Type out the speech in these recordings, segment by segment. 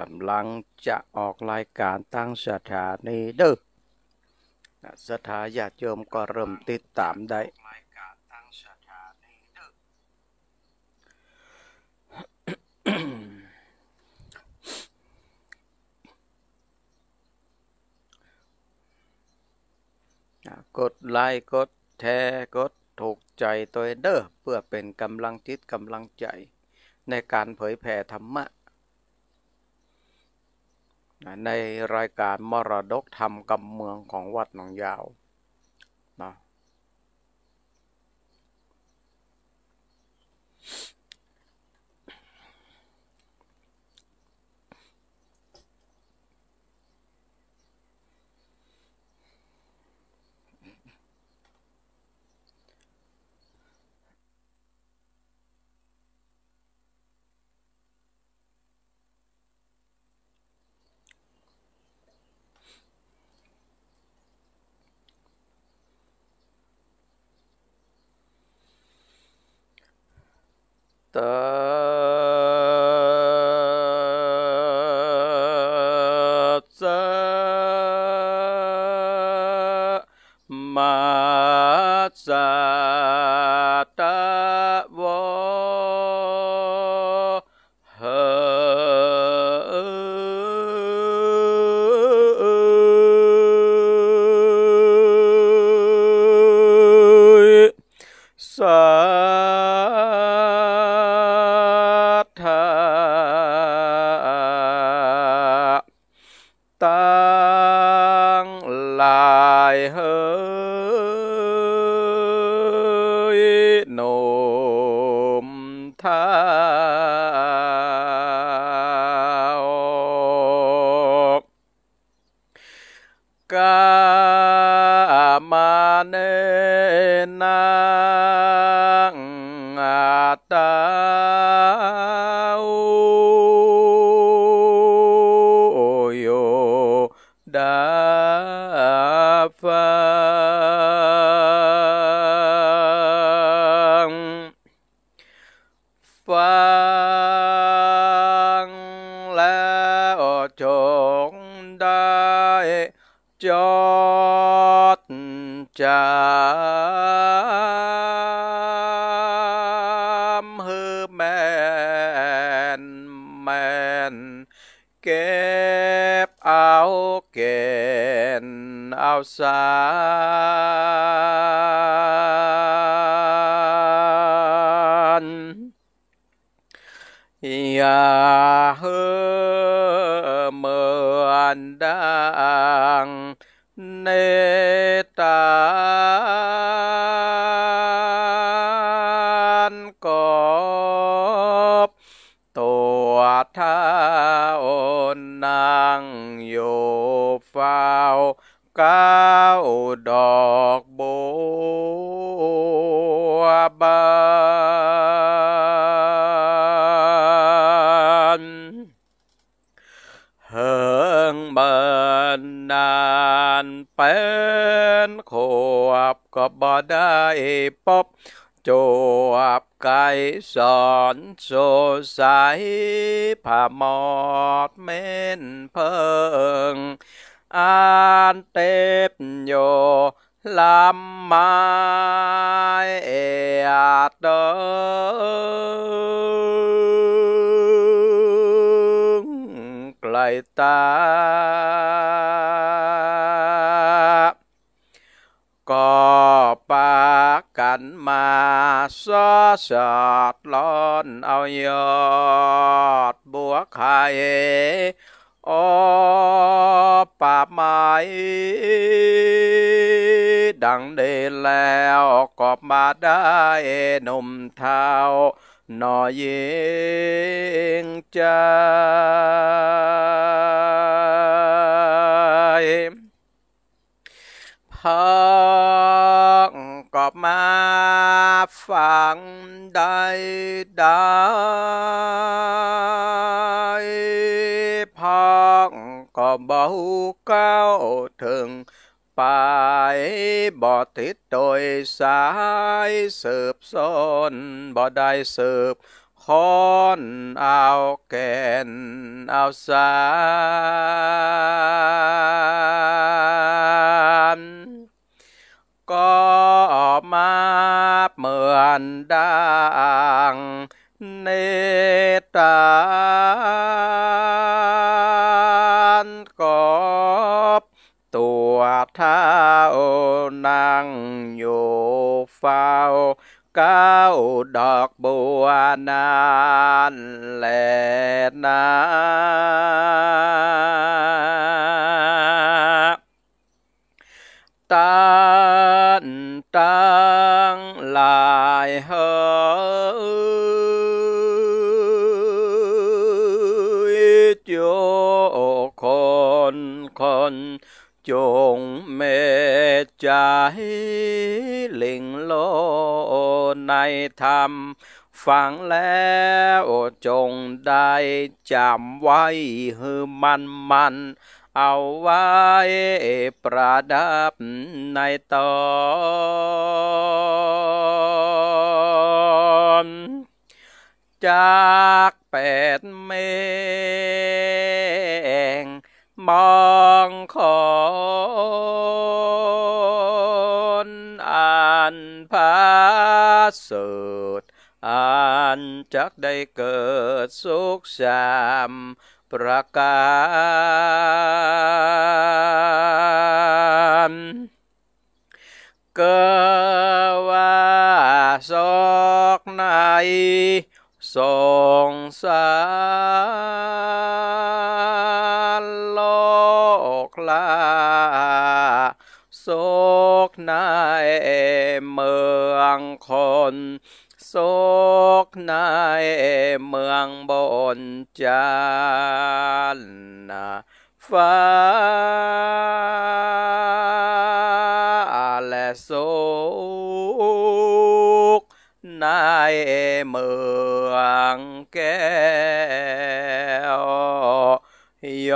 กำลังจะออกรายการตั้งสถานีเด้อสถาญาติโยมก็เริ่มติดตามได้ กดไลค์กดแชร์กดถูกใจตัวเด้อ เพื่อเป็นกำลังจิตกำลังใจในการเผยแผ่ธรรมะนะในรายการมรดกธรรมกำเมืองของวัดหนองยาวนะ得。สอนโสใสผ่าหมอดเม่นเพิงอานเตปโยลำไม้เอตงไกลตาก็ปากันมาซอสอเยงใจพักกอบมาฝังได้ได้พักก็เบาเก้าถึงไปบ่ทิดโดยสายสืบซ้อนบ่ได้สืบอนเอาแก่นเอาสามก็มาเหมือนดำฟังแล้ว จงได้จำไว้หือมันมัน เอาไว้ ประดับในตอนจากแปดเมงมองคนอันพาสุดอันจักได้เกิดสุขสามประการเกว่าสอกในสองสารโลกลาสองนายเมืองคนโศกนายเมืองบนจันนาฟ้าและโศกนายเมืองแก้วยอ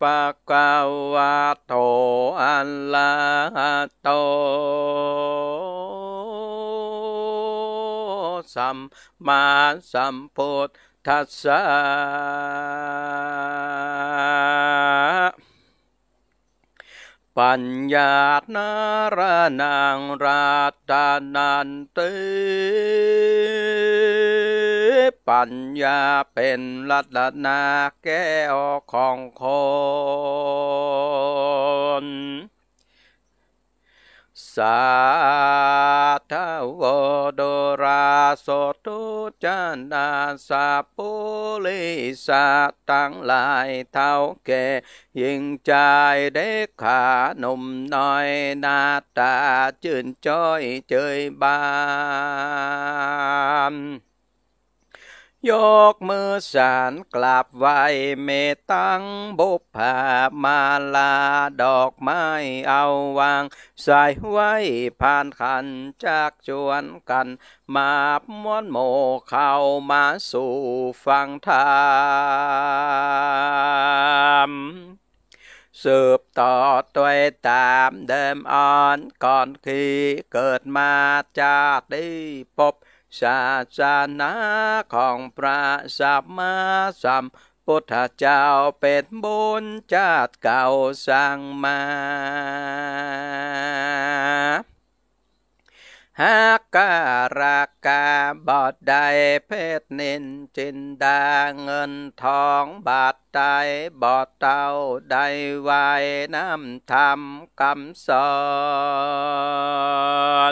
ปะกาวะโตอัลลาโตสัมมาสัมพุทธัสสะปัญญาณารนางราตานันตปัญญาเป็นรัตนาแก้วของคนสาธาวโดราสตุจันาสาปุลิสาตั้งหลายเท่าแก่ยิงใจเด็กขาหนุ่มน้อยนาตาจื่นจ้อยเจยบานยกมือสานกลับไววเมตังบุพามาลาดอกไม้เอาวางใส่ไว้ผ่านขันจากชวนกัน มาบมวนโมเข้ามาสู่ฟังธรรมสืบต่อตัวตามเดิมอ่อนก่อนที่เกิดมาจากได้พบศาสนาของพระสัมมาสัมพุทธเจ้าเป็นบุญจาติเก่าสร้างมา หากการกาบอดใดเพศนินจินดาเงินทองบาทใดบอดเต้าใดวายน้ำธรรมคำสอ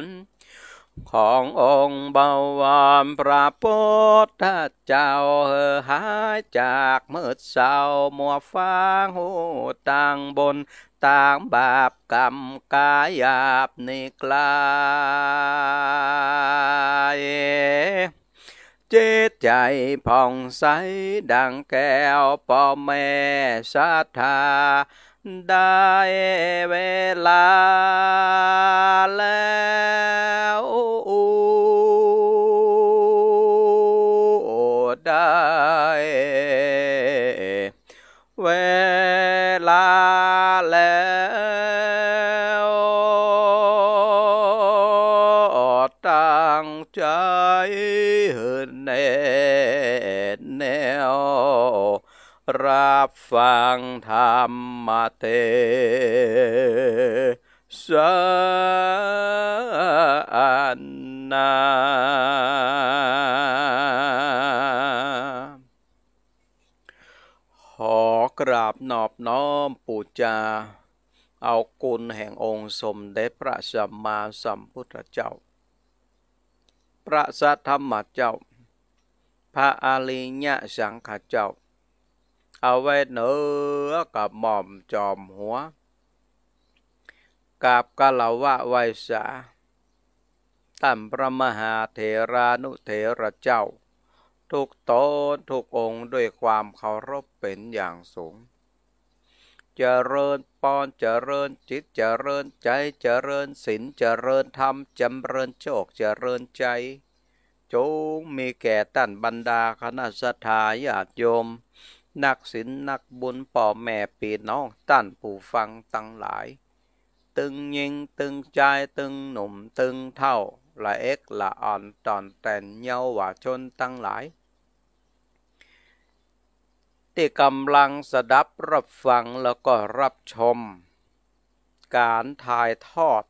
นขององค์เบาวามพระพุทธเจ้าเหายจากมืดเศร้า มัวฟ้างหูต่างบนต่างบาปกรรมกายาบนิกลายจิตใจผ่องใสดังแก้วพ่อแม่ศรัทธาได้เวลาแล้วได้เวลาแล้วตั้งใจแน่แน่รับฟังธรรมเทศนา หอกราบนอบน้อมปูจา เอากุลแห่งองค์สมเด็จพระสัมมาสัมพุทธเจ้า พระสัทธรรมเจ้า พระอาลิยะสังฆเจ้าเอาไว้เหนือกับหม่อมจอมหัวกาบกะเหลาวะไวสาตั้มพระมหาเถรานุเถระเจ้า ทุกตนทุกองค์ ด้วยความเคารพเป็นอย่างสูงจเจริญปอนเจริญ จิตเจริญใจเจริญศีลเจริญธรรมจำเริญโชคเจริญใจจงมีแก่ตั้นบรรดาคณะสัทธาญาติโยมนักศีลนนักบุญป่อแม่ปีน้องท่านผู้ฟังตั้งหลาย ตึงยิงตึงใจตึงหนุ่มตึงเท่าละเอ็กละอ่อนตอนแต่นเยาว่าชนตั้งหลายที่กำลังสดับรับฟังแล้วก็รับชม การถ่ายทอด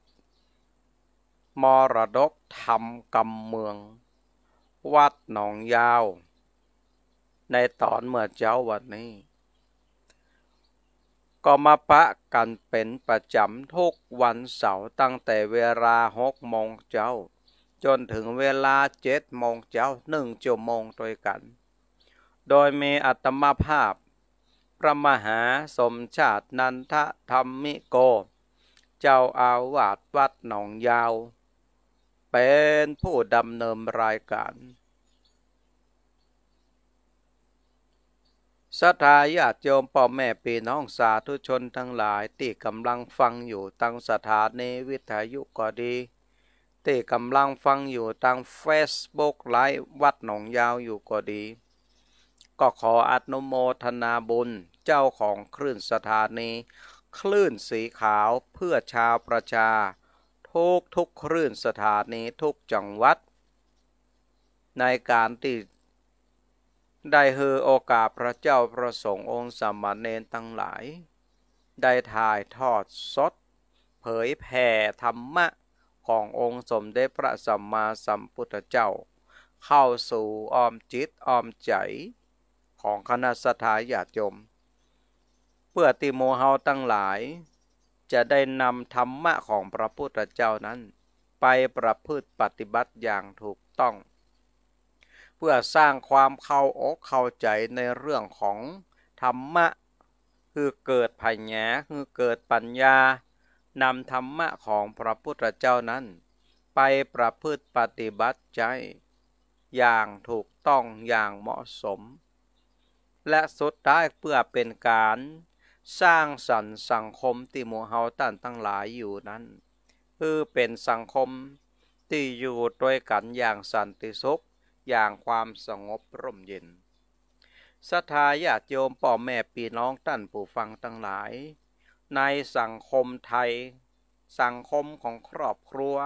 มรดกธรรมกำเมือง วัดหนองยาวในตอนเมื่อเจ้าวันนี้ ก็มาปะกันเป็นประจำทุกวันเสาร์ตั้งแต่เวลาหกโมงเจ้า จนถึงเวลาเจ็ดโมงเจ้าหนึ่งชั่วโมงโดยกัน โดยมีอัตมาภาพพระมหาสมชาตินันทธรรมิโก เจ้าอาวาสวัดหนองยาว เป็นผู้ดำเนินรายการสถายาติโยมป่อแม่ปีน้องสาธุชนทั้งหลายที่กำลังฟังอยู่ทางสถานีวิทยุก็ดีที่กำลังฟังอยู่ทางเฟซบุ๊กไลฟ์วัดหนองยาวอยู่ก็ดี ก็ขออนุโมทนาบุญเจ้าของคลื่นสถานี คลื่นสีขาวเพื่อชาวประชาทุกทุกคลื่นสถานีทุกจังหวัดในการที่ได้เฮอโอกาสพระเจ้าประสงค์องค์สมณเณรทั้งหลายได้ถ่ายทอดสดเผยแผ่ธรรมะขององค์สมเด็จพระสัมมาสัมพุทธเจ้า เข้าสู่ออมจิตออมใจของคณะสถาญาติโยมเพื่อติโมเฮาตั้งหลายจะได้นำธรรมะของพระพุทธเจ้านั้น ไปประพฤติปฏิบัติอย่างถูกต้องเพื่อสร้างความเข้าอกเข้าใจในเรื่องของธรรมะ คือเกิดภัยแง่คือเกิดปัญญา นำธรรมะของพระพุทธเจ้านั้น ไปประพฤติปฏิบัติใจ อย่างถูกต้องอย่างเหมาะสม และสุดท้ายเพื่อเป็นการสร้างสรรค์สังคมที่หมู่เฮาตันทั้งหลายอยู่นั้นคือเป็นสังคมที่อยู่ด้วยกันอย่างสันติสุขอย่างความสงบร่มเย็นศรัทธาญาติโยมป่อแม่ปีน้องท่านผู้ฟังทั้งหลาย ในสังคมไทย สังคมของครอบครัว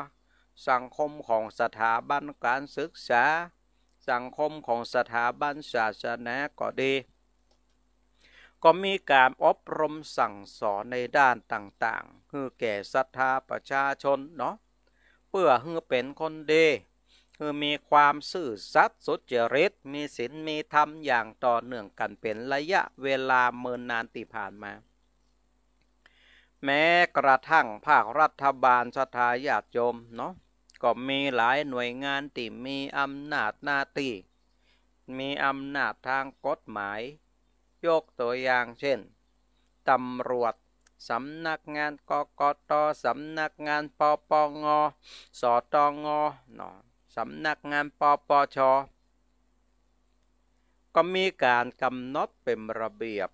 สังคมของสถาบันการศึกษาสังคมของสถาบันศาสนาก็ดี ก็มีการอบรมสั่งสอนในด้านต่างๆเพื่อแก่ศรัทธาประชาชนเนาะเพื่อเพื่อเป็นคนดีคือมีความซื่อสัตย์สุจริตมีศีล มีธรรมอย่างต่อเนื่องกันเป็นระยะเวลาเมินนานตีผ่านมา แม้กระทั่งภาครัฐบาลสถาญาติโยมเนาะก็มีหลายหน่วยงานที่มีอำนาจหน้าที่ มีอำนาจทางกฎหมาย ยกตัวอย่างเช่น ตำรวจสำนักงานกกตสำนักงานปปง สตงเนาะสำนักงานปปช ก็มีการกำหนดเป็นระเบียบ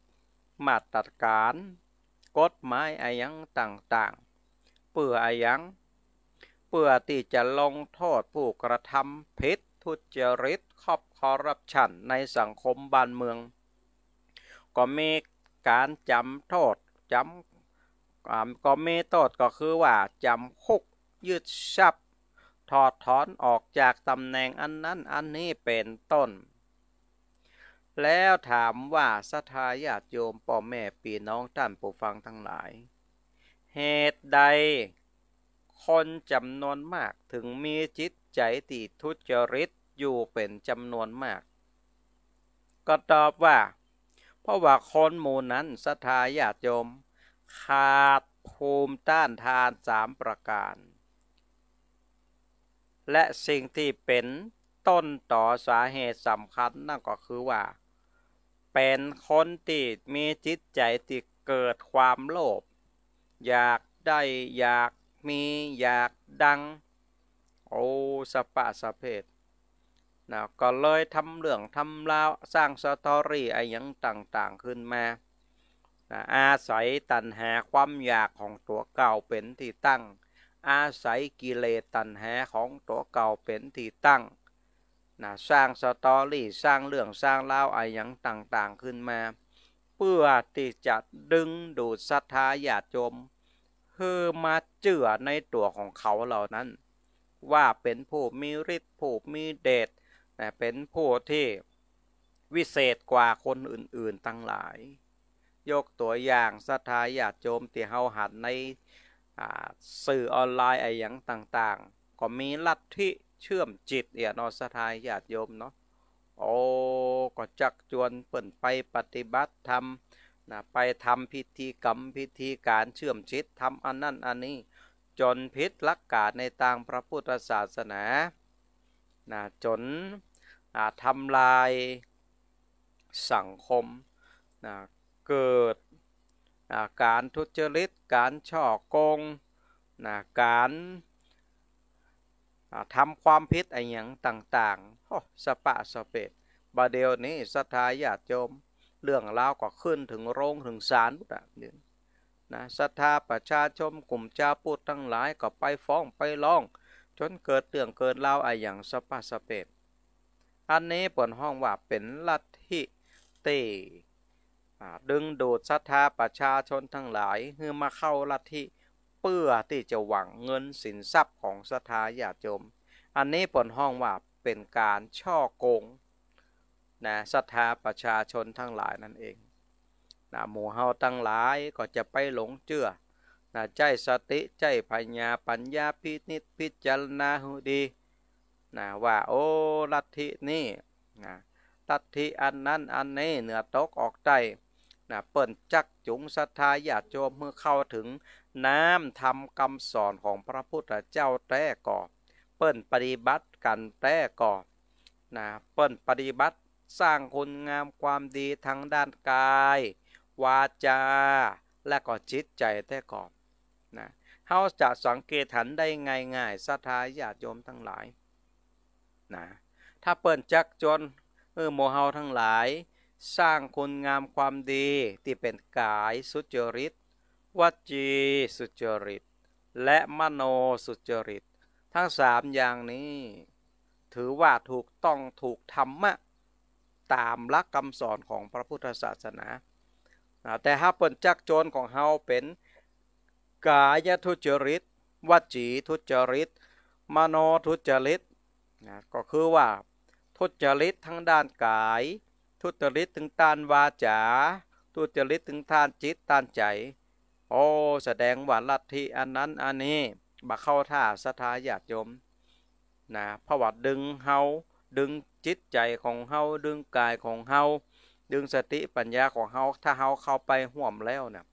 มาตรการกฎหมายอายังต่างๆ เปื่ออายังเปื่อที่จะลงโทษผู้กระทำผิดทุจริตครอบคอรับชันในสังคมบ้านเมือง ก็มีการจำโทษจำก็มีโทษก็คือว่าจำคุกยึดทรัพย์ถอดถอนออกจากตำแหน่งอันนั้นอันนี้เป็นต้น แล้วถามว่าสทายาติโยมพ่อแม่ปีน้องท่านผู้ฟังทั้งหลาย เหตุใดคนจำนวนมากถึงมีจิตใจติทุจริต อยู่เป็นจำนวนมาก ก็ตอบว่า เพราะว่าคนหมู่นั้นสทายาติโยม ขาดภูมิต้านทานสามประการและสิ่งที่เป็นต้นต่อสาเหตุสำคัญ นั่นก็คือว่า เป็นคนที่มีจิตใจที่เกิดความโลภอยากได้อยากมี อยากดัง โอ้สปะ สะเพศนะก็เลยทำเรื่องทำราวสร้างสตอรี่อะไรอย่างต่างๆขึ้นมานะอาศัยตันหาความอยากของตัวเก่าเป็นที่ตั้งอาศัยกิเลสตัณหาของ ตัวเก่าเป็นที่ตั้งนะสร้างสตอรี่สร้างเรื่องสร้างเล่าอะไรอย่างต่างๆขึ้นมา เพื่อ ที่จะ ดึงดูดศรัทธาญาติโยมเพื่อมาเจือใน ตัวของเขาเหล่านั้น ว่าเป็น ผู้มีฤทธิ์ผู้มี เดชนะเป็นผู้ที่ วิเศษกว่าคนอื่นๆทั้ง หลาย ยกตัวอย่างศรัทธาญาติโยมที่เฮาหัดในสื่อออนไลน์ไอ้อย่างต่างๆ ก็มีลัทธิเชื่อมจิตเอียนอสทายญาติโยมเนาะ โอ้ ก็จักจวนเปิ่นไปปฏิบัติธรรมนะไปทำพิธีกรรม พิธีการเชื่อมจิตทำอันนั้น อันนี้จนพิษลักกาดในต่างพระพุทธศาสนานะจนทำลายสังคมนะเกิดนะการทุจริตการช่อโกงนะการทำความผิดอะไรอย่างต่างๆ สปะสเปดบาเดียวนี้สถัทธาญาติโยมเรื่องราวก็ขึ้นถึงโรงถึงศาลแบบนี่นะสรัทธาประชาชนกลุ่มชาวพุทธทั้งหลายก็ไปฟ้องไปร้อง จนเกิดเตื่องเกิดราวอะไรอย่างสปะสเปดอันนี้เปิดห้องว่าเป็นลัทธิเตดึงดูดศรัทธาประชาชนทั้งหลายเพื่อมาเข้าลัทธิเพื่อ ที่จะหวังเงินสินทรัพย์ของศรัทธาญาติโยมอันนี้ผลห้องว่า เป็นการช่อโกงนะศรัทธาประชาชนทั้งหลายนั่นเองนะหมู่เฮาทั้งหลายก็จะไปหลงเชื่อ นะใจสติใจปัญญาปัญญา พินิจพิจารณาหูดีนะว่า โอ้ลัทธินี่นะลัทธิอันนั้น อันนี้เหนือตกออกใจนะเปิ่นจักจุงศรัทธาญาติโยมเมื่อเข้าถึงน้ำทำคำสอนของพระพุทธเจ้าแท้ก่อเปิ่นปฏิบัติกันแท้ก่อนะเปิ่นปฏิบัติสร้างคุณงามความดีทั้งด้านกาย วาจา และก็จิตใจแท้ก่อนะเฮาจะสังเกตหันได้ง่ายง่ยศรัทธาญาติโยมทั้งหลายนะถ้าเปิ่นจักจนเออโมเฮาทั้งหลายสร้างคุณงามความดีที่เป็นกายสุจริต วจีสุจริต และมโนสุจริต ทั้งสามอย่างนี้ถือว่าถูกต้องถูกธรรมะตามหลักคำสอนของพระพุทธศาสนา แต่ถ้าเป็นจักโจรของเฮาเป็น กายทุจริต วจีทุจริต มโนทุจริตนะก็คือว่าทุจริตทั้งด้านกายทุจริตถึงทานวาจาทุจริตถึงทานจิตทานใจ โอ้ แสดงว่าลัทธิอันนั้นอันนี้บัเข้าท่าสถาญาติโยม นะพระวัดดึงเฮา ดึงจิตใจของเฮา ดึงกายของเฮา ดึงสติปัญญาของเฮา ถ้าเฮาเข้าไปห่วมแล้วเนะ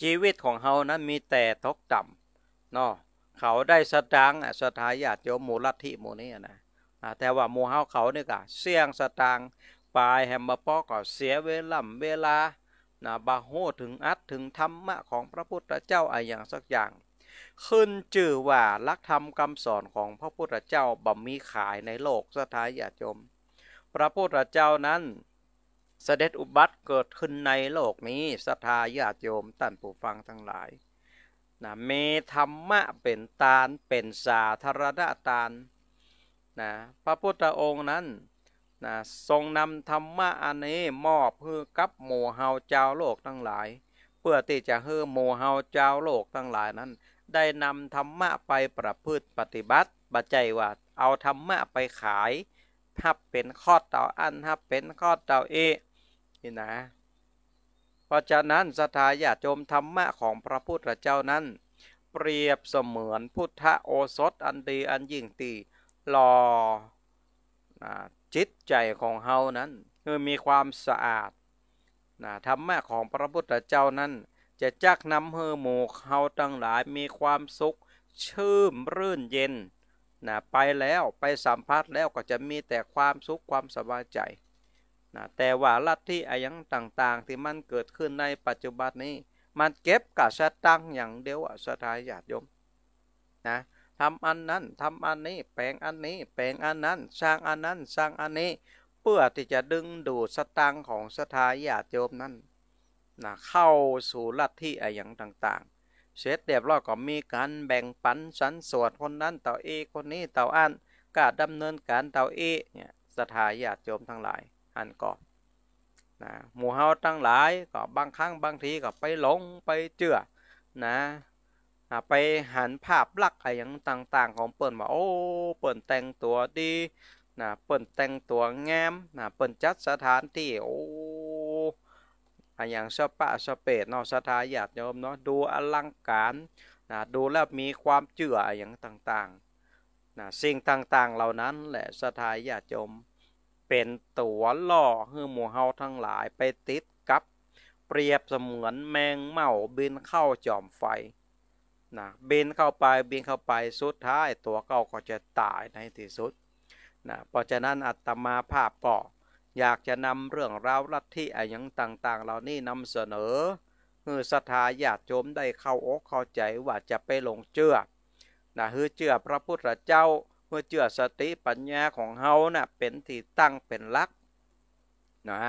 ชีวิตของเฮานะมีแต่ทกต่ำเนาะเขาได้สตางสถาญาติโยมหมูลัทธิหมูนี้นะแต่ว่าหมูเฮาเขาเนี่ยกะเสี่ยงสตางายแฮมบะปอก็เสียเวล่ำเวลานะบาโฮถึงอัดถึงธรรมะของพระพุทธเจ้าอะไรอย่างสักอย่างขึ้นจื่อว่าลักธรรมคำสอนของพระพุทธเจ้าบ่มีขายในโลกสถายาจม พระพุทธเจ้านั้น เสด็จอุบัติเกิดขึ้นในโลกนี้สถายาจิโยมตั้นผู้ฟังทั้งหลายนะเมธรรมะเป็นตาลเป็นสาธารณตาลนะพระพุทธองค์นั้นนะทรงนำธรรมะอันนี้มอบเพื่อกับโมเฮาเจ้าโลกทั้งหลาย เพื่อที่จะเฮือโมเฮาเจ้าโลกทั้งหลายนั้น ได้นำธรรมะไปประพฤติปฏิบัติบัจใจว่า เอาธรรมะไปขายถ้าเป็นข้อต่ออันถ้าเป็นข้อต่อเอนี่นะเพราะฉะนั้นสถาญาติโยมธรรมะของพระพุทธเจ้านั้น เปรียบเสมือนพุทธโอสถอันดีอันยิ่งตีหล่อจิตใจของเฮานั้นคือมีความสะอาดนะธรรมะของพระพุทธเจ้านั้น จะจักนำเฮอหมู่เฮาทั้งหลายมีความสุขชื่มรื่นเย็นนะไปแล้วไปสัมผัสแล้วก็จะมีแต่ความสุขความสบายใจนะแต่ว่าลัทธิอายังต่างๆ ที่มันเกิดขึ้นในปัจจุบันนี้ มันเก็บกับสตังอย่างเดียวสถายญาติโยมนะทำอันนั้นทำอันนี้แปลงอันนี้ แปลงอันนั้นสร้างอันนั้นสร้างอันนี้ เพื่อที่จะดึงดูดสตังของสถาญาติโยมนั้นนะเข้าสู่ลัทธิอะไรอย่างต่าง ๆเสร็จเรียบร้อยก็มีการแบ่งปันสันส่วนคนนั้น เต่าเอคนนี้เต่าอันก็ดำเนินการเต่าเอเนี่ยสถาญาติโยมทั้งหลายอันก่อนนะหมู่เฮาทั้งหลายก็บางครั้งบางทีก็ไปหลงไปเจือนะไปหันภาพลักษณ์อะไรอย่างต่างๆ ของเปิ่นมาโอ้ เปิ่นแต่งตัวดีนะ เปิ่นแต่งตัวแง้มนะ เปิ่นจัดสถานที่โอ้อย่างสปะสเปดเนาะสถายาดโยมเนาะดูอลังการนะดูแล้วมีความเจืออย่างต่างๆนะสิ่งต่างๆเหล่านั้นแหละสถายาดโยมเป็นตัวล่อให้หมู่เฮาทั้งหลายไปติดกับเปรียบเสมือนแมงเม่าบินเข้าจอมไฟนะบินเข้าไปบินเข้าไปสุดท้าย ตัวเขาก็จะตายในที่สุดนะเพราะฉะนั้นอัตมาภาพก็อยากจะนำเรื่องราวลัทธิอะไรอย่างต่าง ๆเหล่านี้นำเสนอ คือศรัทธาญาติโยมได้เข้าอกเข้าใจว่าจะไปหลงเชื่อนะคือเชื่อพระพุทธเจ้าเมื่อเชื่อสติปัญญาของเฮานะ่ะเป็นที่ตั้งเป็นลักนะ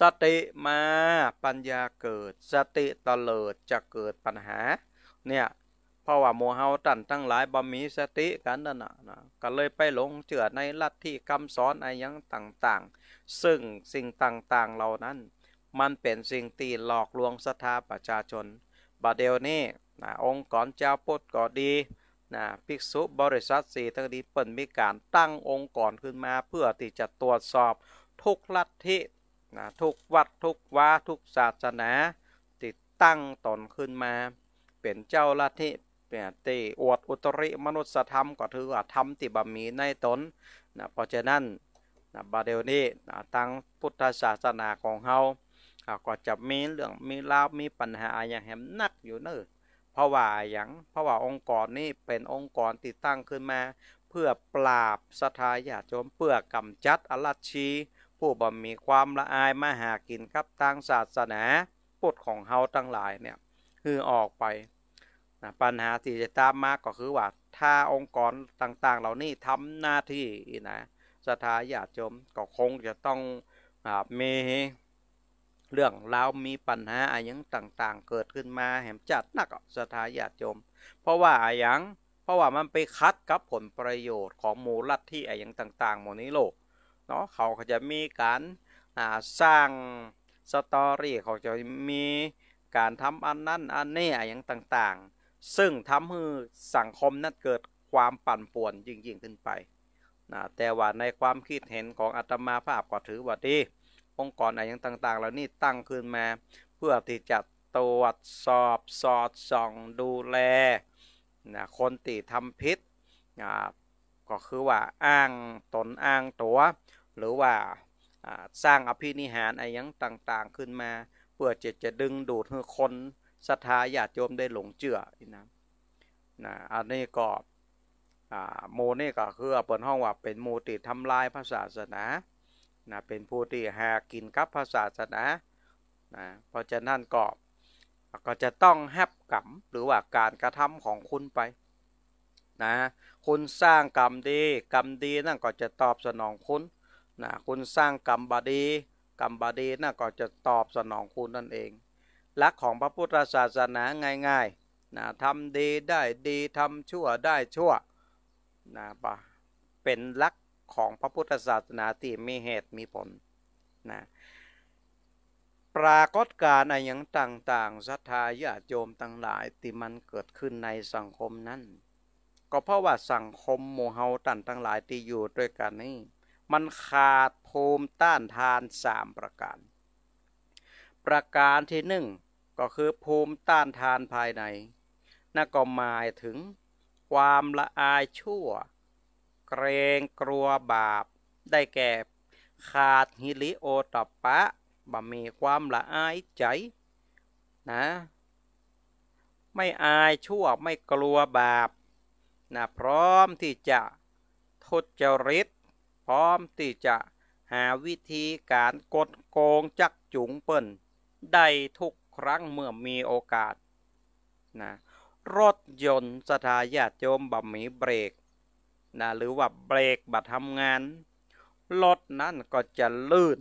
สติมาปัญญาเกิดสติตเตลิดจะเกิดปัญหาเนี่ยพราะว่าโมหฮาตันทั้งหลายบ่มีสติกันนั่นนะก็เลยไปหลงเจือในลัทธิคำสอนอะไรยังต่างๆ ซึ่งสิ่งต่างๆเหล่านั้น มันเป็นสิ่งตีหลอกลวงศรัทธาประชาชนบัดเดียวนี้นะองค์กรเจ้าพุทธก็ดีนะภิกษุบริษัทสี่ทั้งดีเปิ่นมีการตั้งองค์กรขึ้นมาเพื่อที่จะตรวจสอบทุกลัทธินะทุกวัดทุกวาทุกศาสนาติดตั้งตนขึ้นมา เป็นเจ้าลัทธิเป็นตตอวดอุตริมนุษยธรรม ก็ถือว่าทรติบมีในตนนะเพราะฉะนั้นนะบาเดียวนี้นะทางพุทธศาสนาของเฮาก็จะมีเรื่องมีราวมีปัญหาอย่างแหมนักอยู่เนอะเพราะว่าอย่างเพราะว่าองค์กรนี้เป็นองค์กรติดตั้งขึ้นมา เพื่อปราบสถายาโจมเพื่อกำจัดอลัชี ผู้บ่มีความละอายมาหากินครับทางศาสนาพุทธของเฮาทั้งหลายเนี่ยคือออกไปนะปัญหาที่จะตามมาก็คือว่าถ้าองค์กรต่างๆ เหล่านี้ทำหน้าที่นะสถาญาติโยมก็ คงจะต้องมีเรื่องราวมีปัญหาอะไรต่างๆ เกิดขึ้นมาแหมจัดนักสถาญาติโยมเพราะว่าอยังเพราะว่ามันไปคัดกับผลประโยชน์ของ หมู่ลัทธิอะไรต่าง ๆ หมู่นี้โลกเนาะเขา ก็ จะมีการสร้างสตอรี่เขาจะมีการทำอันนั้นอันนี้อะไรต่างๆซึ่งทำให้สังคมนั้นเกิดความปั่นป่วนยิ่งยิ่งขึ้นไปนะแต่ว่าในความคิดเห็นของอาตมาภาพก็ถือว่าดี องค์กรอะไรต่างๆเหล่านี้ตั้งขึ้นมาเพื่อที่จะตรวจสอบสอดส่องดูแลนะคนตีทำพิษนะก็คือว่าอ้างตนอ้างตัว หรือว่าสร้างอภินิหารอะไรต่างๆขึ้นมา เพื่อจะจะดึงดูดให้คนศรัทธาญาติโยมได้หลงเชื่อนะนะ อันนี้ก็โมนี่ก็คือเปิดห้องว่าเป็นโมติทำลายพระศาสนานะเป็นผู้ที่หากินกับพระศาสนานะเพราะฉะนั้นก็ก็จะต้องแฮบกรรมหรือว่าการกระทำของคุณไปนะคุณสร้างกรรมดีกรรมดีนั่นก็จะตอบสนองคุณนะคุณสร้างกรรมบาดีกรรมบาดีนั่นก็จะตอบสนองคุณนั่นเองลักของพระพุทธศาสนาง่ายๆนะทำดีได้ดีทำชั่วได้ชั่วนะปะเป็นลักของพระพุทธศาสนาที่มีเหตุมีผลนะปรากฏการณ์อะไรอย่างต่างๆศรัทธาญาติโยมต่างหลายที่มันเกิดขึ้นในสังคมนั้น ก็เพราะว่าสังคมโมเฮาตันต่างหลายที่อยู่ด้วยกันนี่มันขาดภูมิต้านทานสามประการประการที่หนึ่งก็คือภูมิต้านทานภายในนั่นก็หมายถึงความละอายชั่ว เกรงกลัวบาป ได้แก่ขาดฮิลิโอตปะ บ่มีความละอายใจ นะ ไม่อายชั่วไม่กลัวบาป นะพร้อมที่จะทุจริต พร้อมที่จะหาวิธีการกดโกงจักจุงเปิ่นได้ทุกครั้งเมื่อมีโอกาสนะรถยนต์สถาญาติโยมบะหมีเบรกนะหรือว่าเบรกบัดทำงาน รถนั้นก็จะลื่น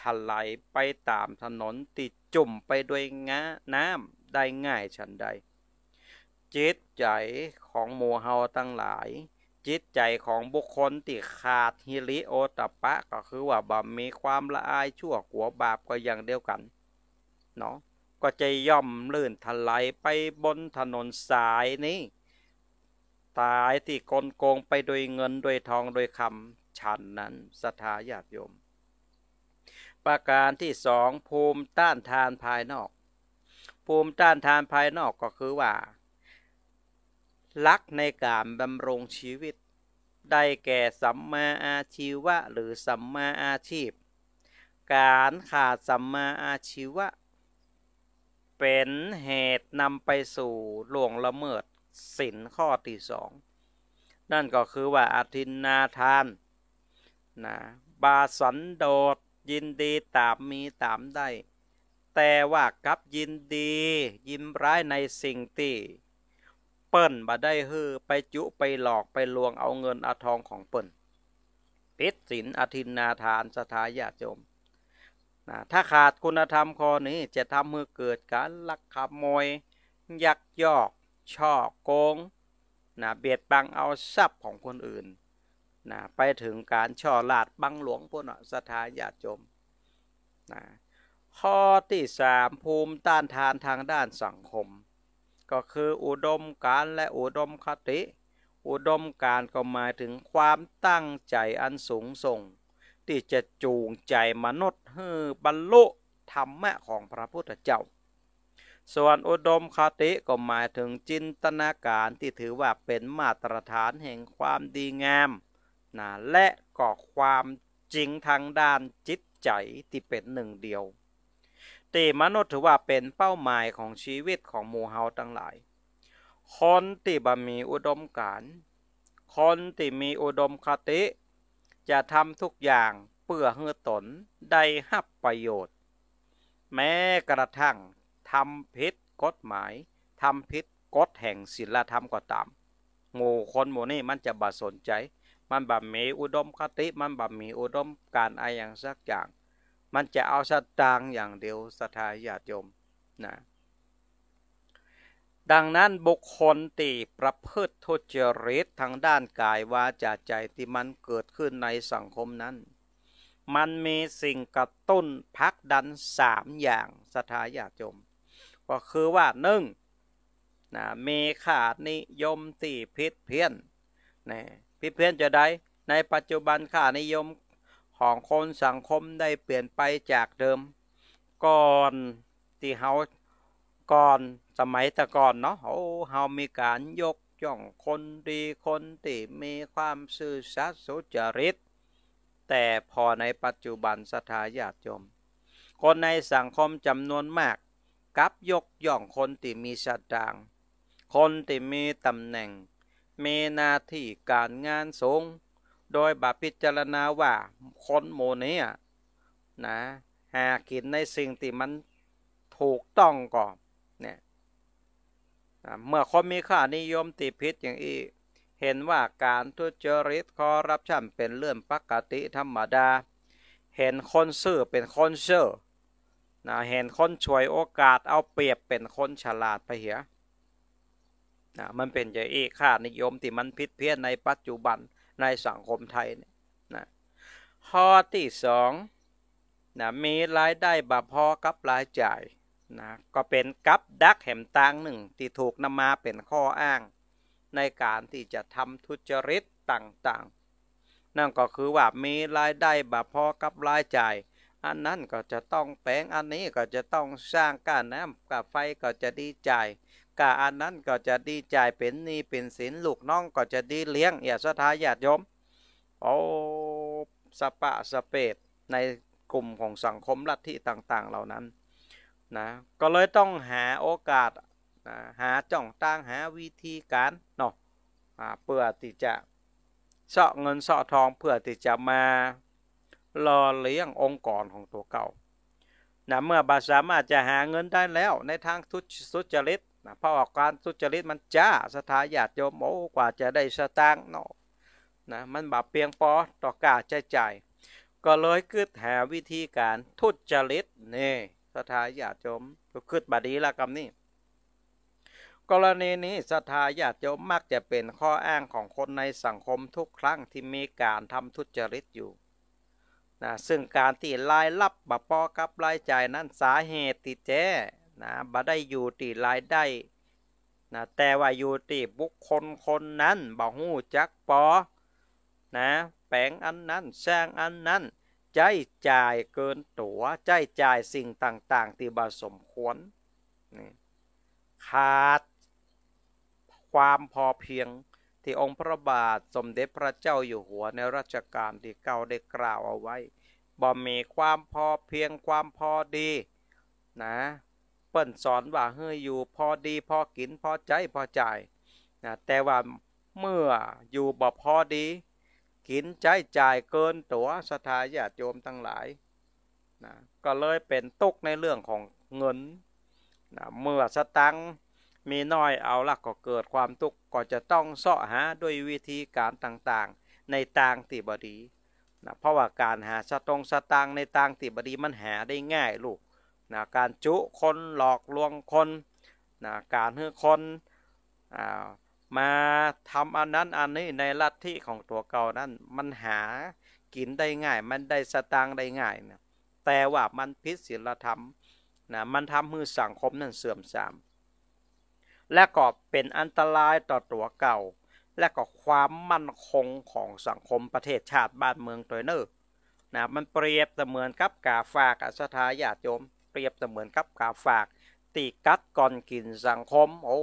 ถลายไปตามถนนติดจุ่มไปด้วยงาน้ำได้ง่ายฉันใด จิตใจของหมู่เฮาตั้งหลาย จิตใจของบุคคลที่ขาดฮิริโอตปะ ก็คือว่าบ่มีความละอายชั่วขัวบาปก็อย่างเดียวกัน เนาะก็จะย่อมลื่นถลายไปบนถนนสายนี้ ตายที่กลโกงไปโดยเงินโดยทองโดยคำฉันนั้นสถาญาติโยม ประการที่สองภูมิต้านทานภายนอก ภูมิต้านทานภายนอกก็คือว่าลักในการบำรงชีวิตได้แก่สัมมาอาชีวะหรือสัมมาอาชีพ การขาดสัมมาอาชีวะเป็นเหตุนำไปสู่หลวงละเมิดสินข้อที่สองนั่นก็คือว่าอาทินนาทานนะบาสันโดดยินดีตามมีตามได้ แต่ว่ากับยินดียิ้มร้ายในสิ่งที่เปิ้นบ่ได้ฮือไปจุไปหลอกไปลวงเอาเงินอาทองของเปิ้นปิดสินอาทินนาทานสถายาโจมนะถ้าขาดคุณธรรมข้อนี้จะทำื่อเกิดการลักขโมย ยักยอก ช่อโกงนะเบียดบังเอาทรัพย์ของคนอื่นนะไปถึงการช่อลาดบังหลวงพวกสถาญาติจมนะข้อที่สามภูมิต้านทานทางด้านสังคม ก็คืออุดมการและอุดมคติ อุดมการก็หมายถึงความตั้งใจอันสูงส่งที่จะจูงใจมนุษย์ให้บรรลุ ธรรมะของพระพุทธเจ้า ส่วนอุดมคติก็หมายถึงจินตนาการที่ถือว่าเป็นมาตรฐานแห่งความดีงามนะและก็ความจริงทางด้านจิตใจที่เป็นหนึ่งเดียวตีมนุษย์ถือว่าเป็นเป้าหมายของชีวิตของหมู่เฮาทั้งหลายคนที่บ่มีอุดมการคนที่มีอุดมคติจะทำทุกอย่างเพื่อเฮือตน ได้หับประโยชน์ แม้กระทั่งทำพิษกฎหมายทำพิษกฎแห่งศีลธรรมก็ตามหมู่คนหมู่นี้มันจะบาสนใจ มันบ่มีอุดมคติมันบ่มีอุดมการอะไรอย่างสักอย่าง มันจะเอาสตางอย่างเดียวสถาญาติโยมนะดังนั้น บุคคลตีประพฤติทุจริตทางด้านกายวาจาใจที่มันเกิดขึ้นในสังคมนั้น มันมีสิ่งกระตุ้นพักดันสามอย่างสถาญาจม ก็คือว่าหนึ่งนะมีขาดนิยมตีพิษเพี้ยนนะพิษเพี้ยนจะได้ในปัจจุบันข่านิยมของคนสังคมได้เปลี่ยนไปจากเดิม ก่อนที่เขาก่อนสมัยแต่ก่อนเนาะโอ้เฮามีการยก ย่องคนดีคนที่มีความซื่อสัตย์สุจริต แต่พอในปัจจุบันสถาญาติโยมคนในสังคมจำนวนมากกับยกย่องคนที่มีสตางค์คนที่มีตำแหน่ง มีหน้าที่การงานสูง โดยบาพิจารณาว่า คนโมนี้นะ หากินในสิ่งที่มันถูกต้องก่อนเมื่อคนมีค่านิยมติพิษอย่างอีเห็นว่าการทุจริตคอร์รัปชันเป็นเรื่องปกติธรรมดา เห็นคนซื่อเป็นคนเชื่อนะเห็นคนช่วยโอกาสเอาเปรียบเป็นคนฉลาดไปเหียนะมันเป็นจะีอค่านิยมที่มันพิษเพี้ยนในปัจจุบันในสังคมไทยนะ ข้อที่สองนะมีรายได้บาพอกับรายจ่ายนะก็เป็น กับดักแหมตังหนึ่งที่ถูกนำมาเป็นข้ออ้าง ในการที่จะทำทุจริตต่างๆ นั่นก็คือว่ามีรายได้บ่พอกับรายจ่ายอันนั้นก็จะต้องแปลงอันนี้ก็จะต้องสร้างการน้ำกับไฟก็จะดีใจกายกาอันนั้นก็จะดีใจเป็นนี่เป็นสินลูกน้องก็จะดีเลี้ยงอย่าสทายาติยมโอ้สปะสเปดในกลุ่มของสังคมลัทธิต่างๆเหล่านั้นนะก็เลยต้องหาโอกาสนะหาจ่องตังหาวิธีการเนาะเพื่อที่จะเสาะเงินเสาะทองเพื่อที่จะมาหล่อเลี้ยงองค์กรของตัวเก่านะเมื่อบาสามารถจะหาเงินได้แล้วในทางทุจริตนะเพราะว่าการทุจริตมันจ้าสถาญาติโยมโอกว่าจะได้สตางค์เนาะนะมันบาเพียงพอต่อการใช้จ่าย ก็เลยคิดหาวิธีการทุจริตนี่สถาญาติโยมคือบาดีละกรรมนี่กรณีนี้สถาญาติโยมมักจะเป็นข้ออ้างของคนในสังคมทุกครั้งที่มีการทำทุจริตอยู่นะซึ่งการที่รายรับบปอกับรายจ่ายนั้นสาเหตุติแจ้นะบาได้อยู่ตีรายได้นะแต่ว่าอยู่ตีบุคคลคนนั้น บ่หูจักปอนะแปลงอันนั้นแซงอันนั้นใจจ่ายเกินตัวใจจ่ายสิ่งต่าง ๆ ที่บาสมควรขาดความพอเพียงที่องค์พระบาทสมเด็จพระเจ้าอยู่หัวในรัชกาลที่เก้าได้กล่าวเอาไว้ บ่มีความพอเพียงความพอดีนะเปิ้นสอนว่าเฮ้ยอยู่พอดีพอกินพอใจพอใจนะแต่ว่าเมื่ออยู่บ่พอดีกินใช้จ่ายเกินตัวสถาญาติโยมทั้งหลายนะก็เลยเป็นตุกในเรื่องของเงินนะเมื่อสตังมีน้อยเอาละก็เกิดความทุกข์ก็จะต้องเสาะหาด้วยวิธีการต่างๆในต่างติบดีนะเพราะว่าการหาสตงสตังในต่างติบดีมันหาได้ง่ายลูกนะการจุคนหลอกลวงคนนะการเฮือคนอ่ามาทำอันนั้นอันนี้ในลัทธิของตัวเก่านั้นมันหากินได้ง่ายมันได้สตางได้ง่ายนะแต่ว่ามันพิษศีลธรรมนะมันทำให้สังคมนั้นเสื่อมทรามและก็เป็นอันตรายต่อตัวเก่า และก็ความมั่นคงของสังคมประเทศชาติบ้านเมืองตัวเนอนะมันเปรียบเสมือนกับกาฝากอัสทายาจโยมเปรียบเสมือนกับกาฝากตีกัดก่อนกินสังคมโอ้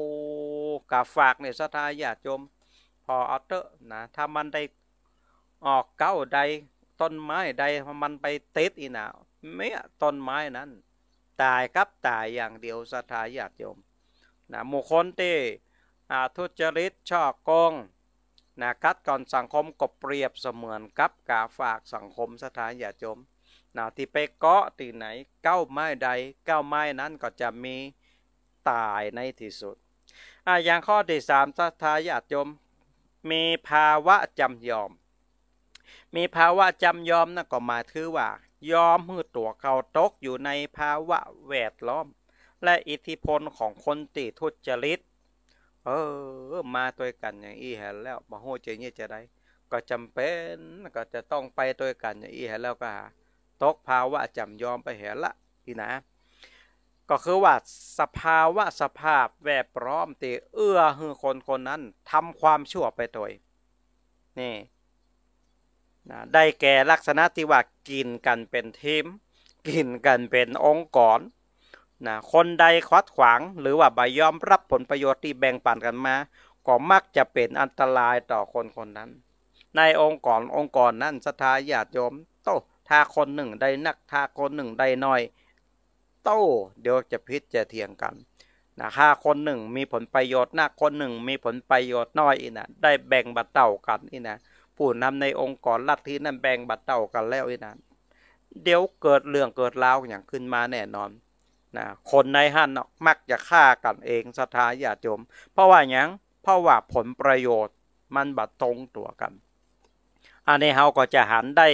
กาฝากเนี่ยสัทายาจมพอเอาเถอะนะถ้ามันได้ออกเก้าใดต้นไม้ใดมันไปติดอีหนาเมื่อต้นไม้นั้น ตายครับตายอย่างเดียวสัทายาจมนะมุคนเี่ทุจริตช่อโกงนะกัดก่อนสังคมก็เปรียบเสมือน กับกาฝากสังคมสัทายาจมนะที่ไปเกาะที่ไหนเก้าไม้ใดเก้าไม้นั้นก็จะมีตายในที่สุด อ่อย่างข้อ ที่สามศัทายาติโยมมีภาวะจำยอม มีภาวะจำยอมนั่นก็หมายถือว่า ยอมมือตัวเขาตกอยู่ในภาวะแวดล้อม และอิทธิพลของคนติทุจริต เออ มาตัวกันอย่างอีเห็นแล้วมาโหเจเนี่ยจะได้ก็จำเป็นก็จะต้องไปตัวกันอย่างอีเห็นแล้วก็ตกภาวะจำยอมไปเห็นละพี่นะก็คือว่าสภาวะสภาพแวดร้อมเตเอื้อหือคนคนนั้นทำความชั่วไปตัวนี่นะได้แก่ลักษณะที่ว่ากินกันเป็นทีมกินกันเป็นองค์กรนะคนใดควัดขวางหรือว่าใบยอมรับผลประโยชน์ที่แบ่งปันกันมา ก็มักจะเป็นอันตรายต่อคนคนนั้นในองค์กรองค์กรนั้นสถาญาติยมโตถ้าคนหนึ่งได้นักถ้าคนหนึ่งได้น้อยโต้เดี๋ยวจะพิษจะเทียงกันนะถ้าคนหนึ่งมีผลประโยชน์นักคนหนึ่งมีผลประโยชน์น้อยอีนะได้แบ่งบัตรเต่ากันอีนะผู้นำในองค์กรลัที่นั่นแบ่งบัตรเต่ากันแล้วอีนะเดี๋ยวเกิดเรื่องเกิดราวอย่างขึ้นมาแน่นอนนะคนในหันมักจะฆ่ากันเองสถาญาจม เพราะว่าอย่างเพราะว่าผลประโยชน์มันบัดตรงตัวกันอันนี้เฮาก็จะหันได้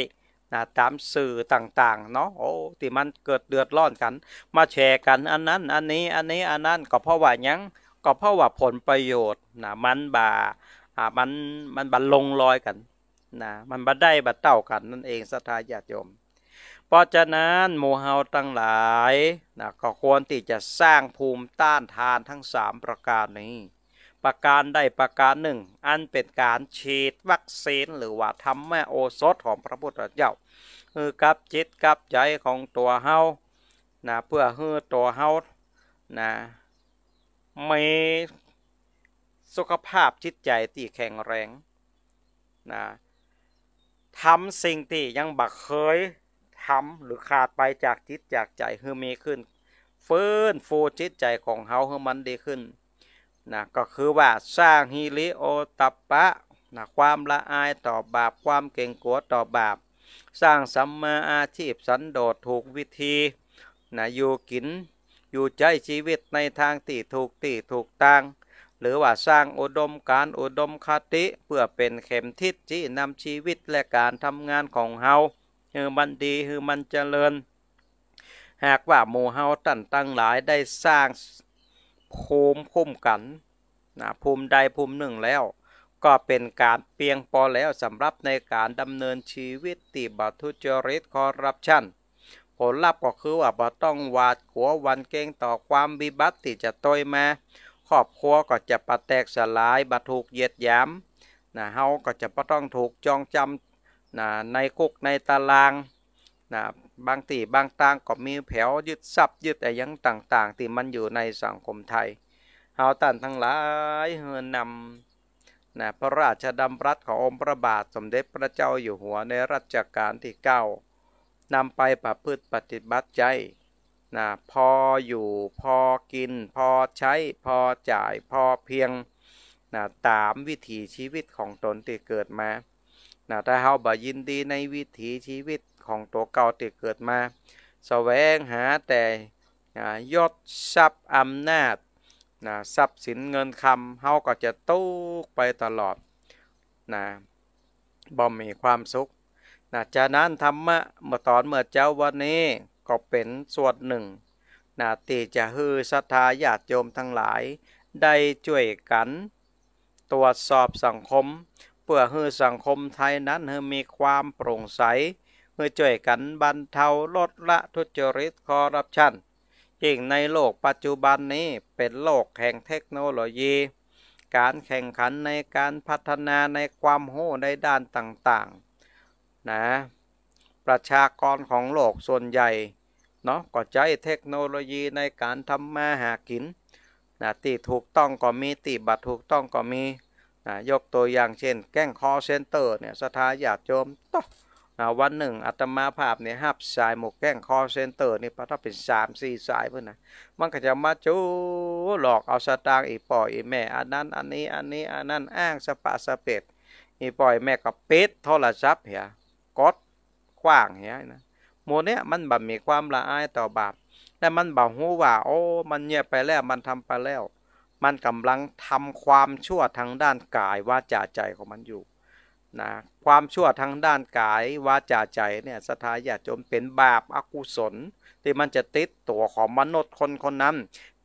นะตามสื่อต่างๆเนาะ โอ้ที่มันเกิดเดือดร้อนกัน มาแชร์กันอันนั้น อันนี้ อันนี้อันนั้นก็เพราะว่ายังก็เพราะว่าผลประโยชน์นะมันบาอ่า มันมันบันลงรอยกันนะ มันบัดได้บัดเต่ากัน นั่นเองสัทธาญาติโยม เพราะฉะนั้นโมเฮาตั้งหลายนะก็ควรที่จะสร้างภูมิต้านทานทั้ง3ประการนี้ประการใดประการหนึ่ง อันเป็นการฉีดวัคซีน หรือว่าทำแม่โอสถของพระพุทธเจ้าคือกับจิตกับใจของตัวเฮานะเพื่อให้ตัวเฮานะมีสุขภาพจิตใจที่แข็งแรงนะทำสิ่งที่ยังบักเคยทำหรือขาดไปจากจิตจากใจคือมีขึ้น ฟื้นฟูจิตใจของเฮาให้มันดีขึ้นนะก็คือว่าสร้างฮิริโอตัปปะนะความละอายต่อบาปความเก่งกลัวต่อบาป สร้างสัมมาอาชีพสันโดษถูกวิธี นะอยู่กิน อยู่ใจชีวิตในทางที่ถูกที่ถูกตังหรือว่าสร้างอุดมการอุดมคติเพื่อเป็นเข็มทิศที่นำชีวิตและการทำงานของเฮาคือมันดีคือมันเจริญ หากว่าหมู่เฮาตั้นตั้งหลายได้สร้างโคมพุ่มกันนะภูมิใดภูมิหนึ่งแล้ว ก็เป็นการเปียงพอแล้วสำหรับในการดำเนินชีวิตติบัตุจริตคอร์รัปชันผลลัพธ์ก็คือว่าบ่ต้องวาดขัววันเก่งต่อความบิบัติจะต้อยมาครอบครัวก็จะปะแตกสลายบัถูกเหยียดยามนะเฮาก็จะบ่ต้องถูกจองจำนะในคุกในตารางนะบางตีบางต่างก็มีแผวยึดซับยึดแต่ยังต่าง ๆ ที่มันอยู่ในสังคมไทยเอาตันทั้งหลายเฮือนนำนะพระราชดำรัสขององค์พระบาทสมเด็จพระเจ้าอยู่หัวในรัชกาลที่เก้านำไป ประพฤติปฏิบัติใจนะพออยู่พอกินพอใช้พอจ่ายพอเพียงนะตามวิถีชีวิตของตนที่เกิดมานะถ้าเฮาบ่ยินดีในวิถีชีวิตของตัวเก่าที่เกิดมาสแสวงหาแต่ยอดทรัพย์อำนาจนะทรัพย์สินเงินคำเขาก็จะตู้ไปตลอดนะบ่มีความสุขนะจากนั้นธรรมะเมื่อตอนเมื่อเจ้าวันนี้ ก็เป็นส่วนหนึ่งนะตีจะฮือศรัทธาญาติโยมทั้งหลาย ได้ช่วยกัน ตรวจสอบสังคม เพื่อฮือสังคมไทยนั้นเฮมีความโปร่งใสเมื่อช่วยกันบรรเทาลดละทุจริตคอร์รัปชันยิ่งในโลกปัจจุบันนี้เป็นโลกแห่งเทคโนโลยี การแข่งขันในการพัฒนาในความโห้ในด้านต่างๆนะประชากรของโลกส่วนใหญ่เนาะก็ใช้เทคโนโลยีในการทำมาหากินนะตีถูกต้องก็มีตีบัตรถูกต้องก็มีนะยกตัวอย่างเช่น แก้งคอเซนเตอร์เนี่ยสถาญาติโยมต้อวันหนึ่งอาตมาภาพเนี่ยหับสายหมกแก้งคอเซนเตอร์นี่ปะถ้าเป็นสามสี่สายเพื่อนนะมันก็จะมาจูหลอกเอาสตางค์อีปล่อยอีแม่อันนั้นอันนี้อันนี้อันนั้นอ้างสปะสเปดอีปล่อยแม่กับเป็ดโทรศัพท์เหียกดกว้างเหียนะโมเนี่ยมันบ่มีความละอายต่อบาปแต่มันบ่หูว่า โอ้มันเงียบไปแล้วมันทำไปแล้ว มันกำลังทำความชั่วทางด้านกายวาจาใจของมันอยู่นะความชั่วทางด้านกายวาจาใจเนี่ยสถายาจมเป็นบาปอากุศล ที่มันจะติดตัวของมนุษย์คนคนนั้น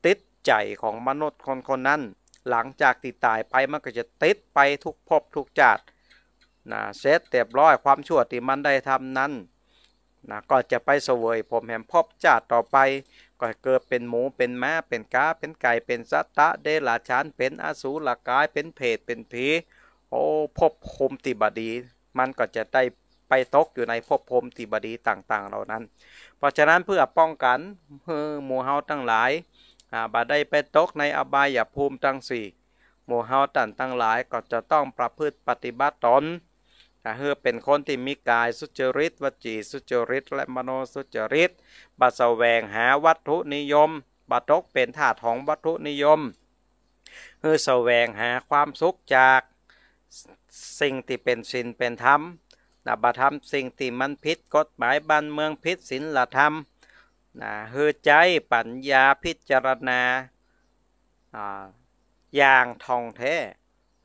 ติดใจของมนุษย์คนคนนั้น หลังจากติดตายไปมันก็จะติดไปทุกภพทุกจาตนะเซต็เตียบร้อยความชั่วที่มันได้ทำนั้นนะก็จะไปเสวยผมแห่งพบจาตต่อไปก็เกิดเป็นหมูเป็นแม่เป็นกาเป็นไก่เป็นสัตตะเดลาชานเป็นอสูรกายเป็นเพศเป็นผีโอ้บพภูมิติบดีมันก็จะได้ไปตกอยู่ในภพภูมิติบดีต่างๆ เหล่านั้น เพราะฉะนั้นเพื่อป้องกันเพื่อหมู่เฮาทั้งหลายบาได้ไปตกในอบายภูมิทั้งสี่หมู่เฮาตันทั้งหลายก็จะต้องประพฤติปฏิบัติตนถ้าเอเป็นคนที่มีกายสุจริตวจีสุจริต และมโนสุจริตบัดแสวงหาวัตถุนิยมบัตกเป็นถาดของวัตถุนิยมเพื่อแสวงหาความสุขจากสิ่งที่เป็นศีลเป็นธรรมนะบัธรรม สิ่งที่มันพิษกฎหมายบ้านเมืองพิษศีลธรรมนะฮือใจปัญญาพิจารณา อย่างทองแท้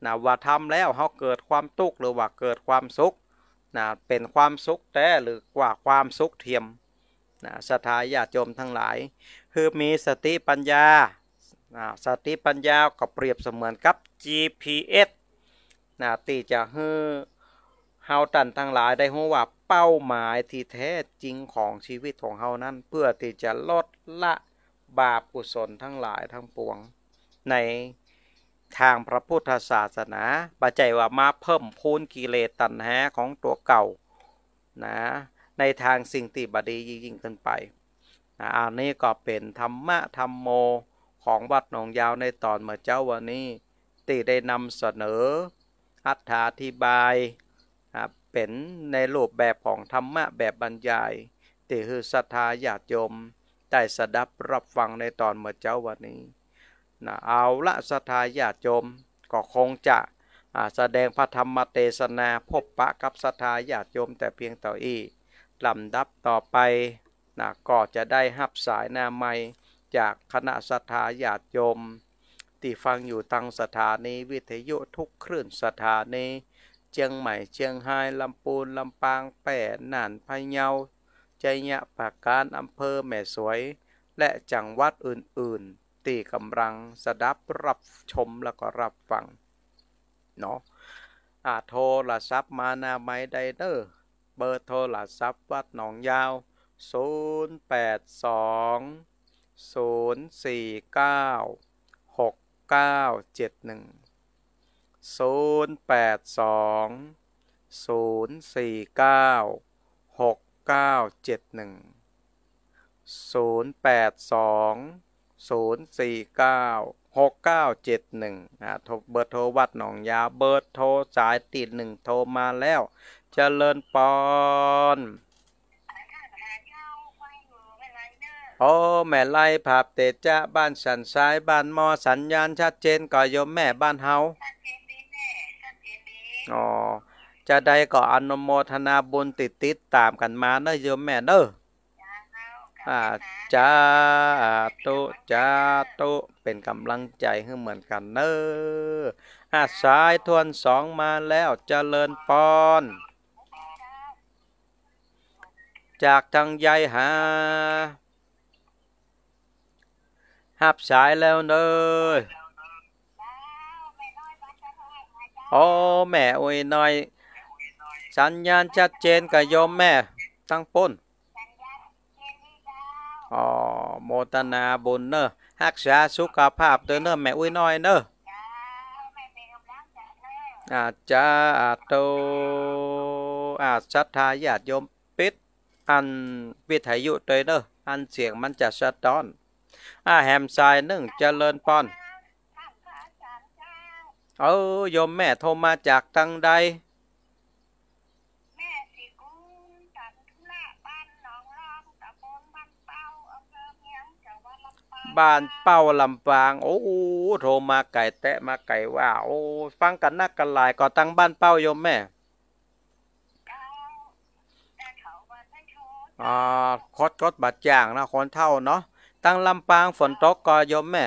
นะว่าทำแล้วเขาเกิดความทุกข์หรือว่าเกิดความสุขนะเป็นความสุขแท้หรือกว่าความสุขเทียมนะสถาญาติโยมทั้งหลาย คือมีสติปัญญานะสติปัญญาก็เปรียบเสมือนกับ GPS นะตีจะให้เฮาตันทั้งหลายได้หัว่าเป้าหมายที่แท้จริงของชีวิตของเฮานั้นเพื่อที่จะลดละบาปกุศลทั้งหลายทั้งปวง ในทางพระพุทธศาสนาปัจจัยว่ามาเพิ่มพูนกิเลสตัณหาของตัวเก่านะในทางสิ่งตีบดียิ่งขึ้นไปนะอันนี้ก็เป็นธรรมะธรรมโมของวัดหนองยาวในตอนเมื่อเจ้าวันนี้ตีได้นำเสนออัธาธิบายเป็นในรูปแบบของธรรมะแบบบรรยายติคือสัทธาญาติโยมได้สดับรับฟังในตอนเมื่อเจ้าวันนี้นะเอาละสัทธาญาติโยมก็คงจะแสดงพระธรรมเทศนาพบปะกับสัทธาญาติโยมแต่เพียงต่ออี้ลำดับต่อไปนะก็จะได้หับสายหน้าไม่จากคณะสัทธาญาติโยมที่ฟังอยู่ทางสถานีวิทยุทุกคลื่นสถานีเชียงใหม่เชียงราย ลำปูนลำปางแปดน่านพะเยาใจยะปากการอำเภอ แม่สวย และจังหวัดอื่น ๆ ที่กำลังสดับรับชมแล้วก็รับฟังเนาะอาโทรศัพท์มานาไมไดเดอร์เบอร์โทรศัพท์วัดหนองยาว 082 049 082 049 6971 082 049 6971อ่าโทรเบอร์โทรวัดหนองยาเบอร์โทรสายติดหนึ่งโทรมาแล้วจเจริญปอนโอ้แม่ไล่ภาพ เตจะบ้านสันซ้าย บ้านมอสัญญาณชัดเจนก่อยมแม่บ้านเฮาอ๋อจะได้ก่ออนุโมทนา บุญ ติดติดตามกันมาเนอะโยมแม่เนออ่าจ้าตุจ้าตุ เป็น กำลังใจให้เหมือนกันเนอะอาสายทวนสองมาแล้วจเจริญปอน จากทางหญยหา hấp xài leo nơi ô mẹ ui nói sẵn nhan chặt trên cả do mẹ tăng pôn ô mô tà nà bồn nơ hát ra xúc hạp hạp tới nơ mẹ ui nói nơ à cha à tô à sát tha giả dôm biết ăn vì thấy dụ tới nơ ăn xiềng mắn chả sát đón อาแฮมสายนึ่งเจริญพรเออโยมแม่โทรมาจากทางใด บ้านเป้าลำปาง โอ้โทรมาไก่ แตะมาไก่ว่า โอ้ฟังกันนักกันหลายก่อตั้งบ้านเป้ายมแม่ อ่าคดคดบาดจ่างนะคนเท่าเนาะตั้งลำปาง ฝนตกก็ยมแม่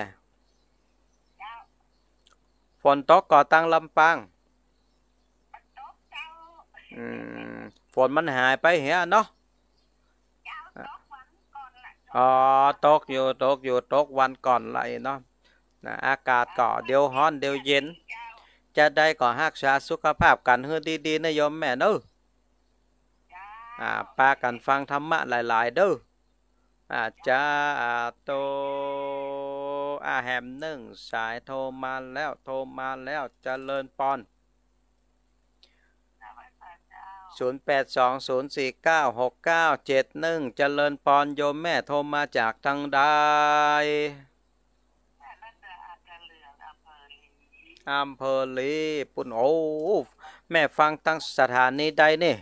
ฝนตกก็ตั้งลำปางฝนมันหายไปเหรอเนาะอ๋อตก อยู่ ตก อยู่ ตกวันก่อนไรเนาะอากาศก็เดียวฮ้อนเดียวเย็นจะได้ก็หักษาสุขภาพกันเฮือดีๆนะโยมแม่เด้ออ่าปากันฟังธรรมะหลายๆเด้ออาจาโตอาแหมหนึ่งสายโทรมาแล้วโทรมาแล้วจเจริญปอนศูนย์แปดสองศูนย์สี่เก้าหกเก้าเจ็ดหนึ่งเจริญปอนโยมแม่โทรมาจากทางใดอำเภอลีปุ่นโอ้แม่ฟังตั้งสถานีใดนี่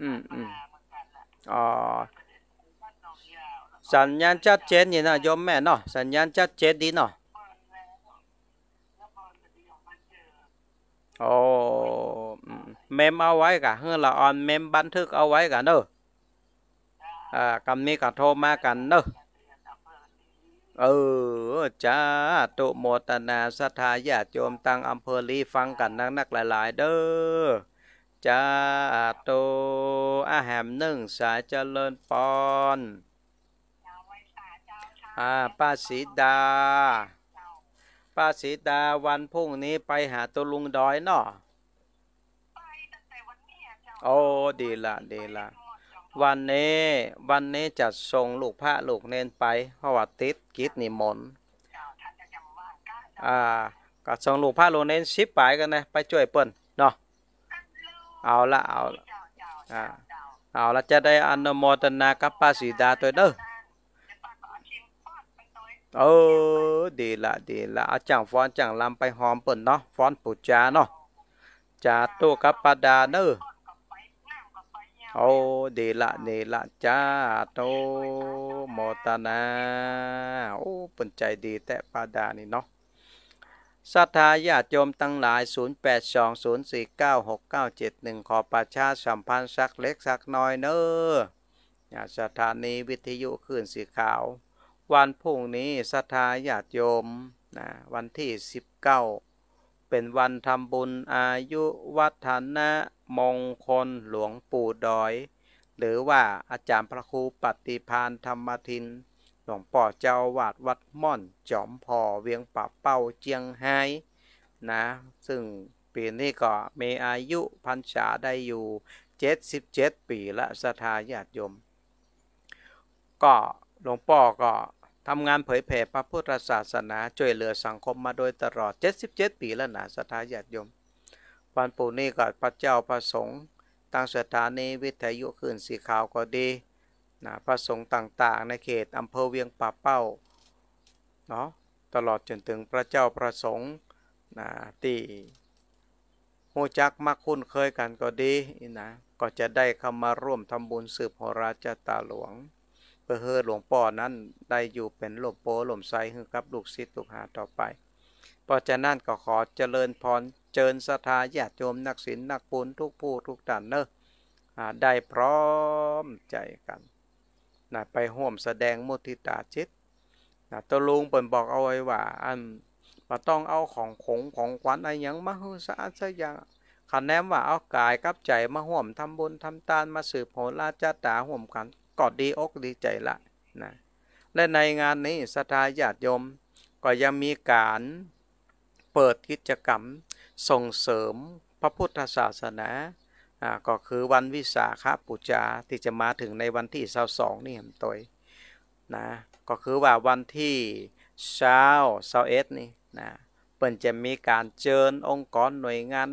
อืมอืมอ๋อสัญญาณชัดเจนนี่นะโยมแม่เนาะสัญญาณชัดเจนดีเนาะโอ้เมมเอาไว้กะเฮือละออนเมมบันทึกเอาไว้กะเนอะอ่ากันมีกะโทรมากันเนอะเออจ้าตุโมตนาสทาญาติโยมตังอำเภอลีฟังกันนักนักหลาย ๆ เด้อจ้าตุอาแหมหนึ่ง สายเจริญปอนอ่า ป้าสีดา ป้าสีดา วันพรุ่งนี้ไปหาตัวลุงดอยเนาะโอ้ ดีละดีละวันนี้วันนี้จัดส่งลูกพระลูกเนนไปเพราะว่าติดกิจนิมนต์อ่าก็ส่งลูกพระลูกเนนชิปไปกันนะ ไปช่วยเปิ้นเนาะ เอาละเอาละอ่าเอาละจะได้อนโมทนากับปาสีดาตัวเด้อ เออดีละดีละจังฟ้อนจังลำไปหอมเปิ้นเนาะฟ้อนปุจจาเนาะจาตัวกับปดาเน้อโอเดละเนละจ้าโตโมตนา โอ้ปนใจดีแต่ปาดานี่เนาะศรัทธาญาติโยมตั้งหลาย 0820496971 ขอประชาสัมพันธ์สักเล็กสักน้อยเนอญาสถานีวิทยุคึืนสีขาว วันพรุ่งนี้ศรัทธาญาติโยมนะวันที่ 19เป็นวันทำบุญอายุวัฒนะมงคลหลวงปู่ดอย หรือว่าอาจารย์พระครูปฏิพานธรรมทิน หลวงป่อเจ้าวาดวัดม่อน จอมพอเวียงป่าเป้าเจียงไฮ้นะ ซึ่งปีนี้ก็ มีอายุพรรษาได้อยู่เจ็ดสิบเจ็ดปีละสถาญาติโยม ก็ หลวงป่อก็ทำงานเผยแผ่พระพุทธศาสนา ช่วยเหลือสังคมมาโดยตลอด 77 ปีแล้วนะสถาญาติโยม วันปู่นี่ก็พระเจ้าพระสงฆ์ตั้งสถานีวิทยุึืนสีขาวก็ดี นะพระสงฆ์ต่างๆ ในเขต อำเภอเวียงป่าเป้า เนาะ ตลอดจนถึงพระเจ้าประสงค์นะตีโมจักมักคุ้นเคยกันก็ดีนะ ก็จะได้เข้ามาร่วมทำบุญสืบโหราชตาหลวงเฮือหลวงปอนั้น ได้อยู่เป็นหลบโปหลมไซฮึกับ ลูกศิษย์ลูกหาต่อไปเพราะฉะนั้นก็ขอเจริญพรเจริญศรัทธาญาติโยมนักศิลนักปุณทุกผู้ ทุกท่านเนอะได้พร้อมใจกันนะไปห่วมแสดงมุทิตาจิตนะตลุงเปิ่นบอกเอาไว้ว่าอันมาต้องเอาของขงของขวัญอะไรยังมาฮืสะอาดสะยังขันแนมว่าเอากายกับใจมาห่วมทำบุญทำตานมาสืบโหราจาตาห่วมกัน็ดีอกดีใจละนะและในงานนี้สถาญาติยมก็ยังมีการเปิดกิจกรรมส่งเสริมพระพุทธศาสนา ก็คือวันวิสาขบูชาที่จะมาถึงในวันที่22นี่เห็นตัวนะก็คือว่าวันที่เช้าเสาเอสนี่นะเปิ่นจะมีการเชิญองค์กรหน่วยงาน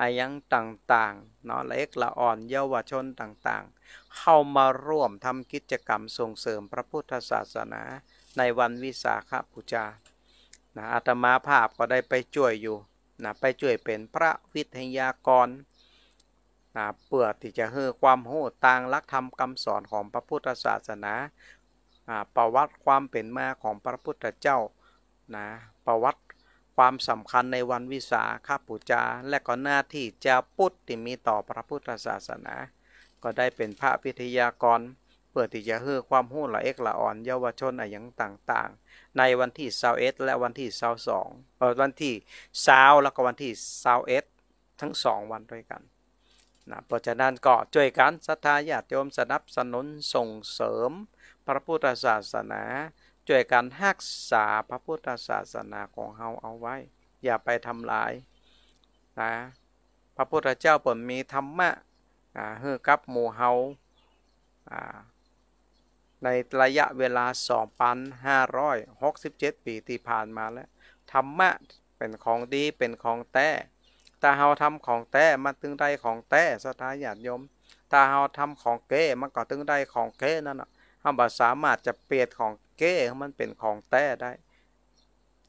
อายังต่างๆเนาะเล็กละอ่อนเยาวชนต่างๆ เข้ามาร่วมทำกิจกรรมส่งเสริมพระพุทธศาสนาในวันวิสาขบูชานะอาตมาภาพก็ได้ไปช่วยอยู่นะไปช่วยเป็นพระวิทยากรนะเพื่อที่จะเฮือความโหต่างลักธรรมคำสอนของพระพุทธศาสนาประวัติความเป็นมาของพระพุทธเจ้านะประวัติความสำคัญในวันวิสาขบูชาและก็หน้าที่เจ้าพุทธิมีต่อพระพุทธศาสนา ก็ได้เป็นพระวิทยากรเพื่อที่จะเฮือความหู้ละเอกละอ่อนเยาวชนอะไรอย่างต่างๆ ในวันที่เสาเอ็ดและวันที่เสาสองวันที่เสาแล้วก็วันที่เสาเอ็ดทั้งสองวันด้วยกันนะเพราะฉะนั้นก็ช่วยกันศรัทธาญาติโยมสนับสนุนส่งเสริม พระพุทธศาสนาช่วยกันรักษาพระพุทธศาสนาของเฮาเอาไว้ อย่าไปทำลายนะพระพุทธเจ้าผมมีธรรมะเฮือกับหมู่เฮาในระยะเวลา 2,567 ปีที่ผ่านมาแล้วธรรมะเป็นของดีเป็นของแต่แต่เฮาทำของแต่มันตึงได้ของแต่สถาญาติยมแต่เฮาทำของเก้มันก็ตึงได้ของเก้นั่นนละเฮาบ่สามารถจะเปลี่ยนของเก้มันเป็นของแต้ได้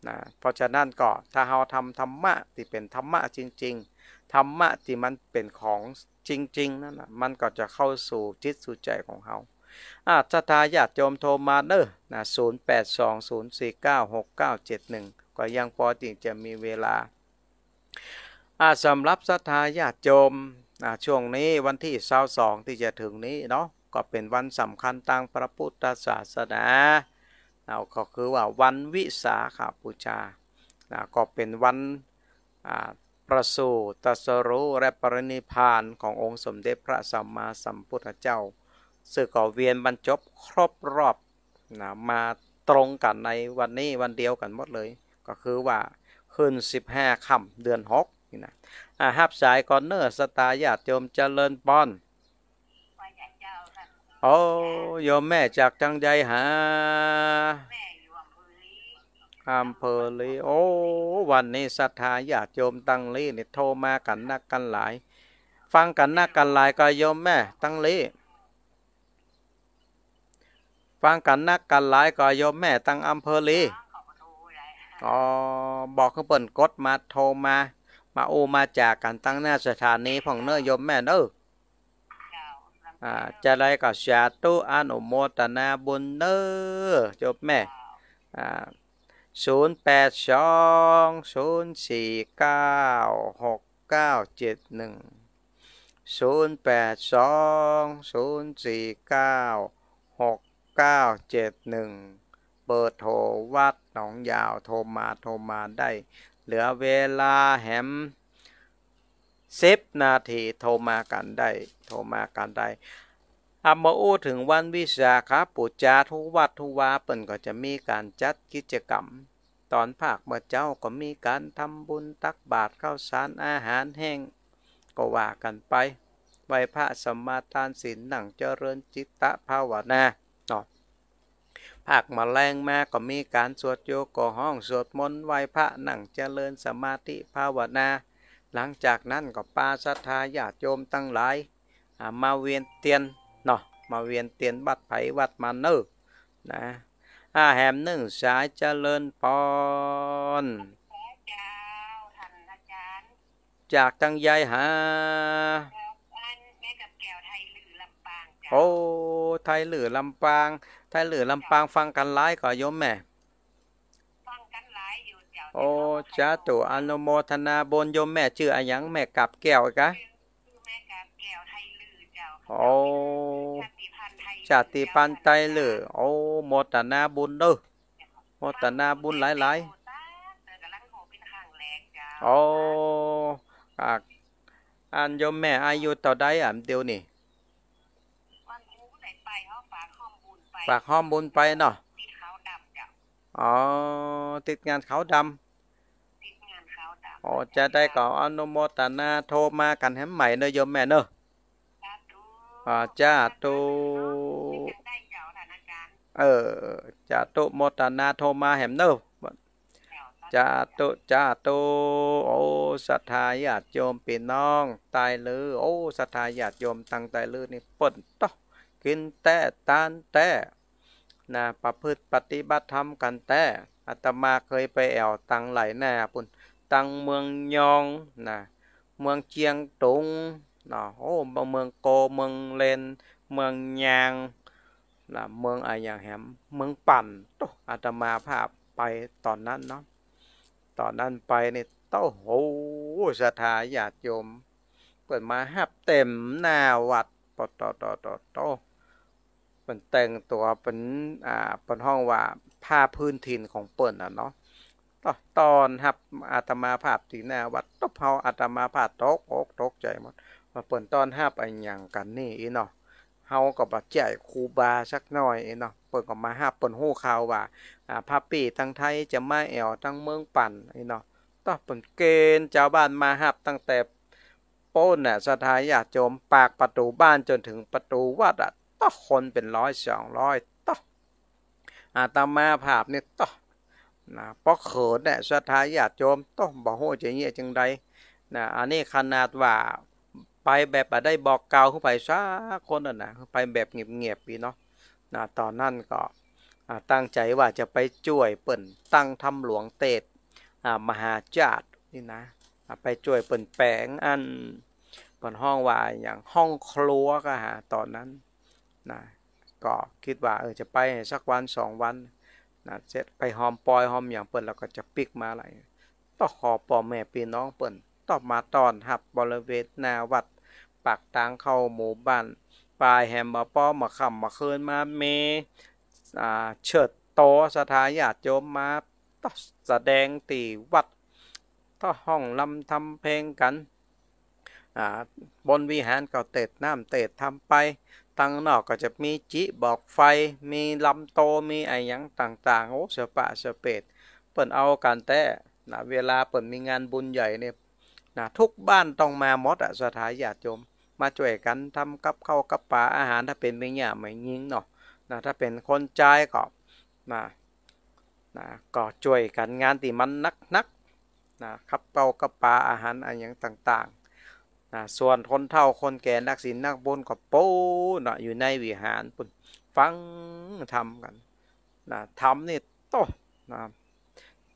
นะเพราะฉะนั้นก็ ถ้าเราทำธรรมะ ที่เป็นธรรมะจริง ๆ ธรรมะที่มันเป็นของจริงๆนั่นนะมันก็จะเข้าสู่จิตสู่ใจของเราอาจทายาทโยมโทรมาเนอะนะศูนย์แปดสองศูนย์สี่เก้าหกเก้าเจ็ดหนึ่งก็ยังพอจริงจะมีเวลาอาสำหรับศรัทธาญาติโยมช่วงนี้วันที่เสาสองที่จะถึงนี้เนาะก็เป็นวันสำคัญทางพระพุทธศาสนานะก็คือว่าวันวิสาขาบูชานะก็เป็นวันประสูตรัสรู้และปรินิพานขององค์สมเด็จพระสัมมาสัมพุทธเจ้าสื่อกอเวียนบรรจบครบรอบนะมาตรงกันในวันนี้วันเดียวกันหมดเลย ก็คือว่าคืน15ค่ำเดือน6นี่นะอาฮับสายก่อนเนอร์สตาญาติโยมเจริญปอนโอ้ยมแม่จากจังใจหาอำเภอลีโอ้วันนี้ศรัทธาอยากโยมตั้งลีเนี่ยโทรมากันนักกันหลาย ฟังกันนักกันหลายก็โยมแม่ตั้งลีฟังกันนักกันหลายก็โยมแม่ตั้งอำเภอลีอ๋อบอกเขาเปิดกดมาโทรมา มาโอมาจากกันตั้งหน้าสถานี่องเนื้อโยมแม่เนออจะไรก็สาธุอนุโมทนาบุญเนอจบแม่ศูนย์แปดสองศูนย์สี่เก้าหกเก้าเจ็ดหนึ่งศูนย์แปดสองศูนย์สี่เก้าหกเก้าเจ็ดหนึ่งเปิดโทรวัดหนองยาวโทรมาโทรมาได้ เหลือเวลาแหมเซฟนาทีโทรมากันได้โทรมากันได้อามาอู้ถึงวันวิสาขาปูจาทุวัดทุวาเปิ่นก็จะมีการจัดกิจกรรม ตอนภาคเมื่อเจ้าก็มีการทำบุญตักบาตรข้าวสารอาหารแห้งก็ว่ากันไปไหวพระสมาทานศีลหนังเจริญจิตตะภาวนาเนาะภาคมาแรงมาก็มีการสวดโยกห้องสวดมนต์ไหวพระหนังเจริญสมาธิภาวนาหลังจากนั้นก็ปาสัทธาญาติโยมตั้งหลายมาเวียนเตียนเนาะมาเวียนเตียนวัดไผ่วัดมาเนอร์นะแหมหนึ่งสายเจริญพรจากตังยายหาโอ้ไทยหรือลำปาง ไทยหรือลำปางฟังกันร้ายก่อโยมแม่โอ้จ้าตัวอนุโมทนาบนโยมแม่ ชื่ออะยังแม่กับแก้วกะัโอ้ชาติพันไตยลือโอ้ โมตนาบุญเด้อโมตนาบุญหลายหลายโอ้ออันโยมแม่อายุต่อได้อ่ะเดียวนี่ฝากห้อมบุญไปเนาะอ๋อติดงานเขาดำอจะได้ก่ออนุโมตนาโทรมากันแหมใหม่เนยโยมแม่เนอะจ้าตุเออจ้าตุโมตนาโทรมาแหมเนอะจ้าตุจ้าตุโอ้สัทธาญาติโยมปีน้องตายลือโอ้สัทธาญาติโยมตั้งตายลือนี่ป่นต้องกินแต่ตานแต่นะประพฤติปฏิบัติธรรมกันแต่อาตมาเคยไปแอวตังไหลแน่ปุ่นตังเมืองยองนะเมืองเชียงตุงนะโอ้เมืองโกเมืองเลน เมืองยางนะเมืองอะไรอย่างีหมเมืองปั่นโตอาตมาภาพไปตอนนั้นเนาะ ตอนนั้นไปเนี่เต้าโหสถาญาติโยม เปิดมาหับเต็มหน้าวัดปตตตตเป็นแต่งตัวเป็นอ่า เป็นห้องว่าผ้าพื้นถิ่นของเปิดนอ่ะเนาะตอนรับอาตมาภาพที่หน้าวัดตบเฮาอาตมาภาพตกอกตกใจหมดมาเปิดตอนหับไปอย่างกันนี่อีเนาะเฮาก็บดใจคูบาสักหน่อยเนาะเปิออก็มาหับเปิดนู้ข่าวว่าอาพระปีทั้งไทยจะมาแอวทั้งเมืองปั่นอเนาะต่อเปิดเกณฑ์ชาวบ้านมาหับตั้งแต่ป้นน่ะสถาญาโจมปากประตูบ้านจนถึงประตูวัดอ่ะต่อคนเป็นร้อยสองร้อยต่ออาตมาภาพเนี่ยต่อนะเพราะเขินเนี่ยสรัทาญาติโยมต้องบอกโหจเงี้ยจังใดนะอันนี้ขนาดว่าไปแบบได้บอกเก่าเข้าไปซะคนน่ะนะไปแบบเงียบๆพี่เนาะนะตอนนั้นก็ตั้งใจว่าจะไปช่วยเปิ่นตั้งทำหลวงเตจมหาจาดนี่นะ ไปช่วยเปิ่นแปลงอันเปิ่นห้องว่าอย่างห้องครัวก็หาตอนนั้นนะก็คิดว่าเออจะไปสักวันสองวันนะเสร็จไปหอมปอยหอมอย่างเปิ้นเราก็จะปิกมาอะไรต่อขอปอแม่ปีน้องเปิ้นต่อมาตอนหับบริเวณนาวัด ปากตางเข้าหมู่บ้านปลายแฮมมาป้อมาขำมาคืนมาเมอเฉิดโตสถาญาติโยมมาต่อแสดงตีวัดต่อห้องลำทำเพลงกัน บนวิหารเก่าเตดน้ำเตดทำไปตางนอก ก็จะมีจิบอกไฟ มีลำโต มีไอยังต่างๆโอ้เสปะเสเปดเปิ่นเอาการแต่นะเวลาเปิ่นมีงานบุญใหญ่เนี่ยนะทุกบ้านต้องมาหมดอะสถาญาติโยมมาช่วยกันทำกับข้าวกับปลาอาหารถ้าเป็นไม่หยไม่ยิงเนาะนะถ้าเป็นคนใจ ก็มานะก็ช่วยกันงานที่มันนักๆ นะครับเป่ากับปลาอาหารอะไรอย่างต่างนะส่วนคนเฒ่าคนแก่นักศีลนักบุญก็โป้นะอยู่ในวิหารปุ่นฟังทำกันนะทำนี่ โตนะ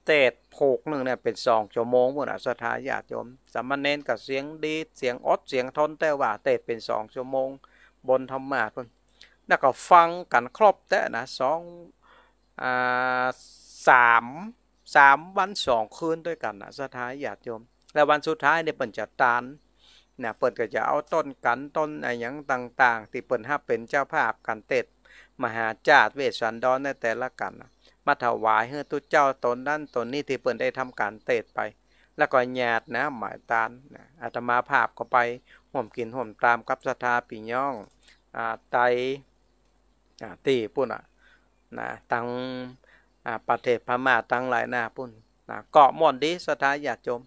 เตดโผกหนึ่งเนี่ยเป็นสองชั่วโมงหมดอ่ะสถาญาติโยมสามเณรกับเสียงดีเสียงอด เสียงทน แต่ว่าเตดเป็นสองชั่วโมงบนธรรมะปุ่นนั้ก็ฟังกันครบ แต่นะสองอ่าสามสามวันสองคืนด้วยกันนะสถาญาติโยมแล้ววันสุดท้ายเนี่ยเป็นจัดตานนะเปิดก็จะเอาต้นกันต้นอไย่างต่าง ๆ ที่เปิดห้าเป็นเจ้าภาพกันเต็ด มหาจาดเวสันดนในแต่ละกัน มาถวายให้ทุกเจ้าตนั้นตนนี้ที่เปิดได้ทำการเต็ดไป แล้วก็ยาดนะหมายตานนะอาตมาภาพก็ไปห่วมกินห่วมตามกับสตาปีย่องอาไตอาตีปุ่นอ่ะนะตังอ่าประเทศพม่าตังหลายหน้าปุ่นเกาะม่อนดีสถาญาติโยม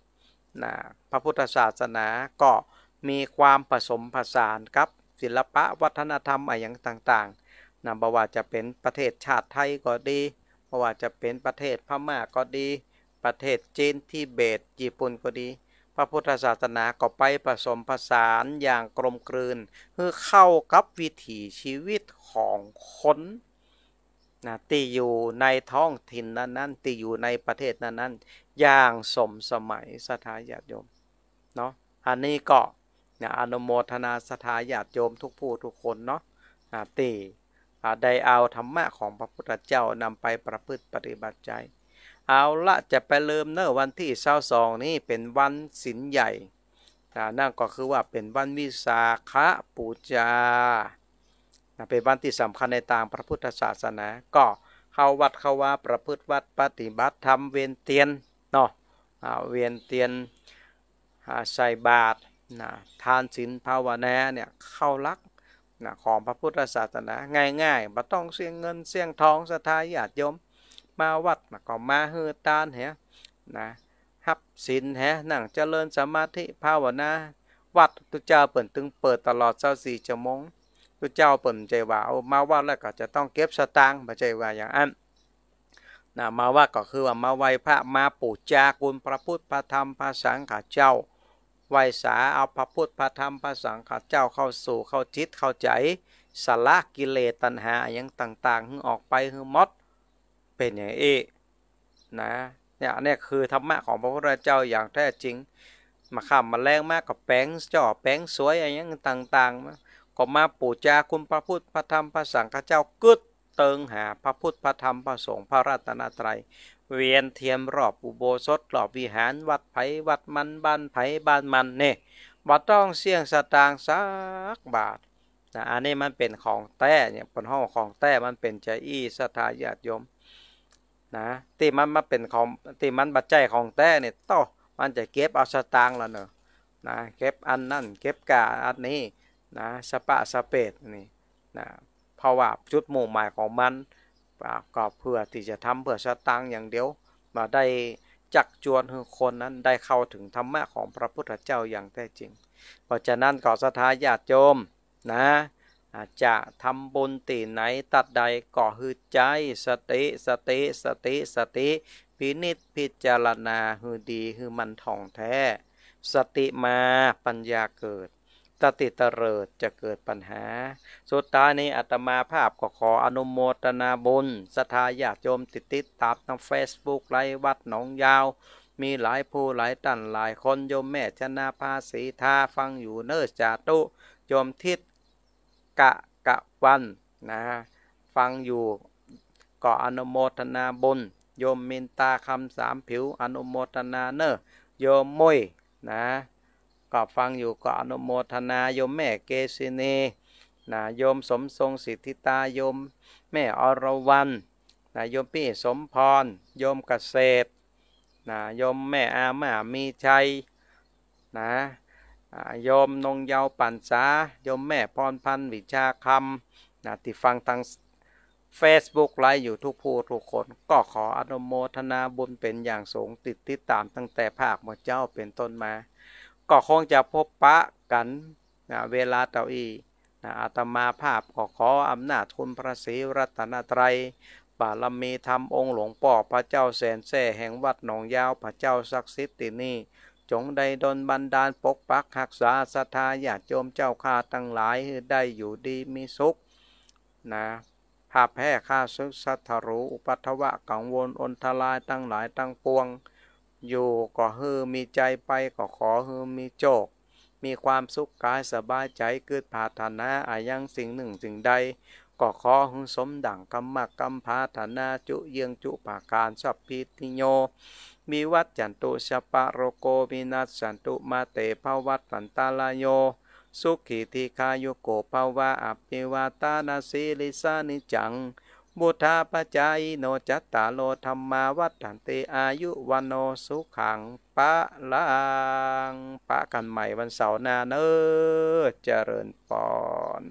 นะพระพุทธศาสนาเกาะมีความผสมผสานครับ ศิลปะวัฒนธรรมอะไรอย่างต่าง ๆนะบ่ว่าจะเป็นประเทศชาติไทยก็ดีบ่ว่าจะเป็นประเทศพม่าก็ดี ประเทศจีนที่เบตญี่ปุ่นก็ดี พระพุทธศาสนาก็ไปผสมผสานอย่างกลมกลืน เพื่อเข้ากับวิถีชีวิตของคนนะตีอยู่ในท้องถิ่นนั้นนตีอยู่ในประเทศนั้นนอย่างสมสมัยสถาญาติโยมเนาะอันนี้ก็นะอนุโมทนาสถาญาติโยมทุกผู้ ทุกคน เนาะตีได้เอา ธรรมะ ของพระพุทธเจ้านำไปประพฤติปฏิบัติใจ เอาละจะไป เริ่มเนอวันที่เศร้าสองนี้ เป็นวันศีลใหญ่ นั่นก็คือว่าเป็นวันวิสาขปูจา เป็นวันที่สำคัญในต่างพระพุทธศาสนา ก็เข้าวัดเข้าว่าประพฤติวัดปฏิบัติธรรมเวียนเตียนเนาะเวียนเตียนใส่บาตรนะทานศีลภาวนาเนี่ยเข้าลักนะของพระพุทธศาสนาง่ายๆม่ต้องเสี่ยงเงินเสี่ยงทองสรทาญาติโยมมาวัดนะก็มาเฮือตานแฮนะฮับศีลแฮนั่งเจริญสมาธิภาวนาวัดตุเจ้าเปิดตึงเปิดตลอด้าชั่วโมงตุเจ้าเปิดใจว่าเอามาวัดแล้วก็จะต้องเก็บสตางค์มาใจว่าอย่างอันนะมาวัดก็คือว่ามาไหว้พระมาปูจากุลพระพุทธพระธรรมพระสังฆ์เจ้าไวสาเอาพระพุทธพระธรรมพระสังฆเจ้าเข้าสู่เข้าจิตเข้าใจ สละกิเลสตัณหาอย่างต่างๆหึงออกไปหึงมดเป็นอย่างเอนะเนี่ยนี่คือธรรมะของพระพุทธเจ้าอย่างแท้จริง มาข้ามมาแรงมากกับแป้งจ่อแป้งสวยอะไรอย่างต่าง ๆก็มาปูจาคุณพระพุทธพระธรรมพระสังฆเจ้ากึดเติงหาพระพุทธพระธรรมพระสงฆ์พระรัตนตรัยเวียนเทียมรอบอุโบสถรอบวิหารวัดไผ่วัดมันบ้านไผ่บ้านมันเนี่ยบ่ต้องเสี่ยงสตางค์สักบาทนะอันนี้มันเป็นของแต้เนี่ยเป็นห้องของแต้มันเป็นใจอี้สถาญาติโยมนะที่มันมาเป็นของที่มันบัจจของแต้เนี่ยต้อมันจะเก็บเอาสตางค์ละเนอะนะเก็บอันนั่นเก็บกาอันนี้นะสปะสเปดนี่นะเพราะว่าจุดมุ่งหมายของมันก็เพื่อที่จะทำเพื่อสตังอย่างเดียว มาได้จักจวนคนนั้นได้เข้าถึงธรรมะของพระพุทธเจ้าอย่างแท้จริง เพราะฉะนั้นก็สถาญาติโยมนะจะทำบุญตีไหนตัดใด ก็อหือใจสติสติสติสติ พินิษพิจารณาหือดีหือมันท่องแท้ สติมาปัญญาเกิดตติตเริดจะเกิดปัญหา สุดท้ายนี้อาตมาภาพก็ขออนุโมทนาบุญสทาญาติโยมติดติดตามทางเฟซบุ๊กไลฟ์วัดหนองยาว มีหลายผู้หลายตันหลายคนโยมแม่ชนะภาษีทาฟังอยู่เนิร์จาตุโยมทิศกะกะวัน นะฟังอยู่ก็อนุโมทนาบุญ โยมมินตาคำสามผิวอนุโมทนาเนอร์โยมมุยนะก็ฟังอยู่ก็อนุโมทนาโยมแม่เกษินีนะโยมสมทรงสิทธิตาโยมแม่อรวรรณนะโยมพี่สมพรโยมเกษตรนะโยมแม่อามามีชัยนะโยมนงเยาวปัญจาโยมแม่พรพันธ์วิชาคำนะที่ฟังทาง Facebook ไลฟ์อยู่ทุกผู้ทุกคนก็ขออนุโมทนาบุญเป็นอย่างสูงติดติดตามตั้งแต่ภาคมาเจ้าเป็นต้นมาก็คงจะพบปะกันนะเวลาเต่าอีนะอาตมาภาพก็ขออำนาจทุนพระศรีรัตนตรัยบารมีธรรมองค์หลวงป่อพระเจ้าแสนแซ่แห่งวัดหนองยาว พระเจ้าศักดิ์สิทธิ์นี่ จงได้ดนบันดาลปกปักหักษาศรัทธาญาติโยมเจ้าข้าตั้งหลายได้อยู่ดีมีสุขนะภาพแพ้ข้าศึกสัทธรูอุปัทวะกังวลอนทลายตั้งหลายตั้งปวงอยู่ก็ฮือมีใจไปก็ขอฮือมีโจก มีความสุขกายสบายใจเกิดผาถนาอายังสิ่งหนึ่งสิ่งใดก็ขอฮือสมดังกรรมกกรมพาถนาจุเยียง จุปาการสัพพิติโย มีวัดจันตุสปะ โรโกวินัสสันตุ มาเตภาวัตตันตาลโย สุขีทิคายุโกภาวะอภิวาตานาสิลิสานิจังบุธาปจายโนจัตตาโลธรรมาวัฏฐานเตอายุวันโนสุขังปะลังปะกันใหม่วันเสาร์นาเนออเจริญปอน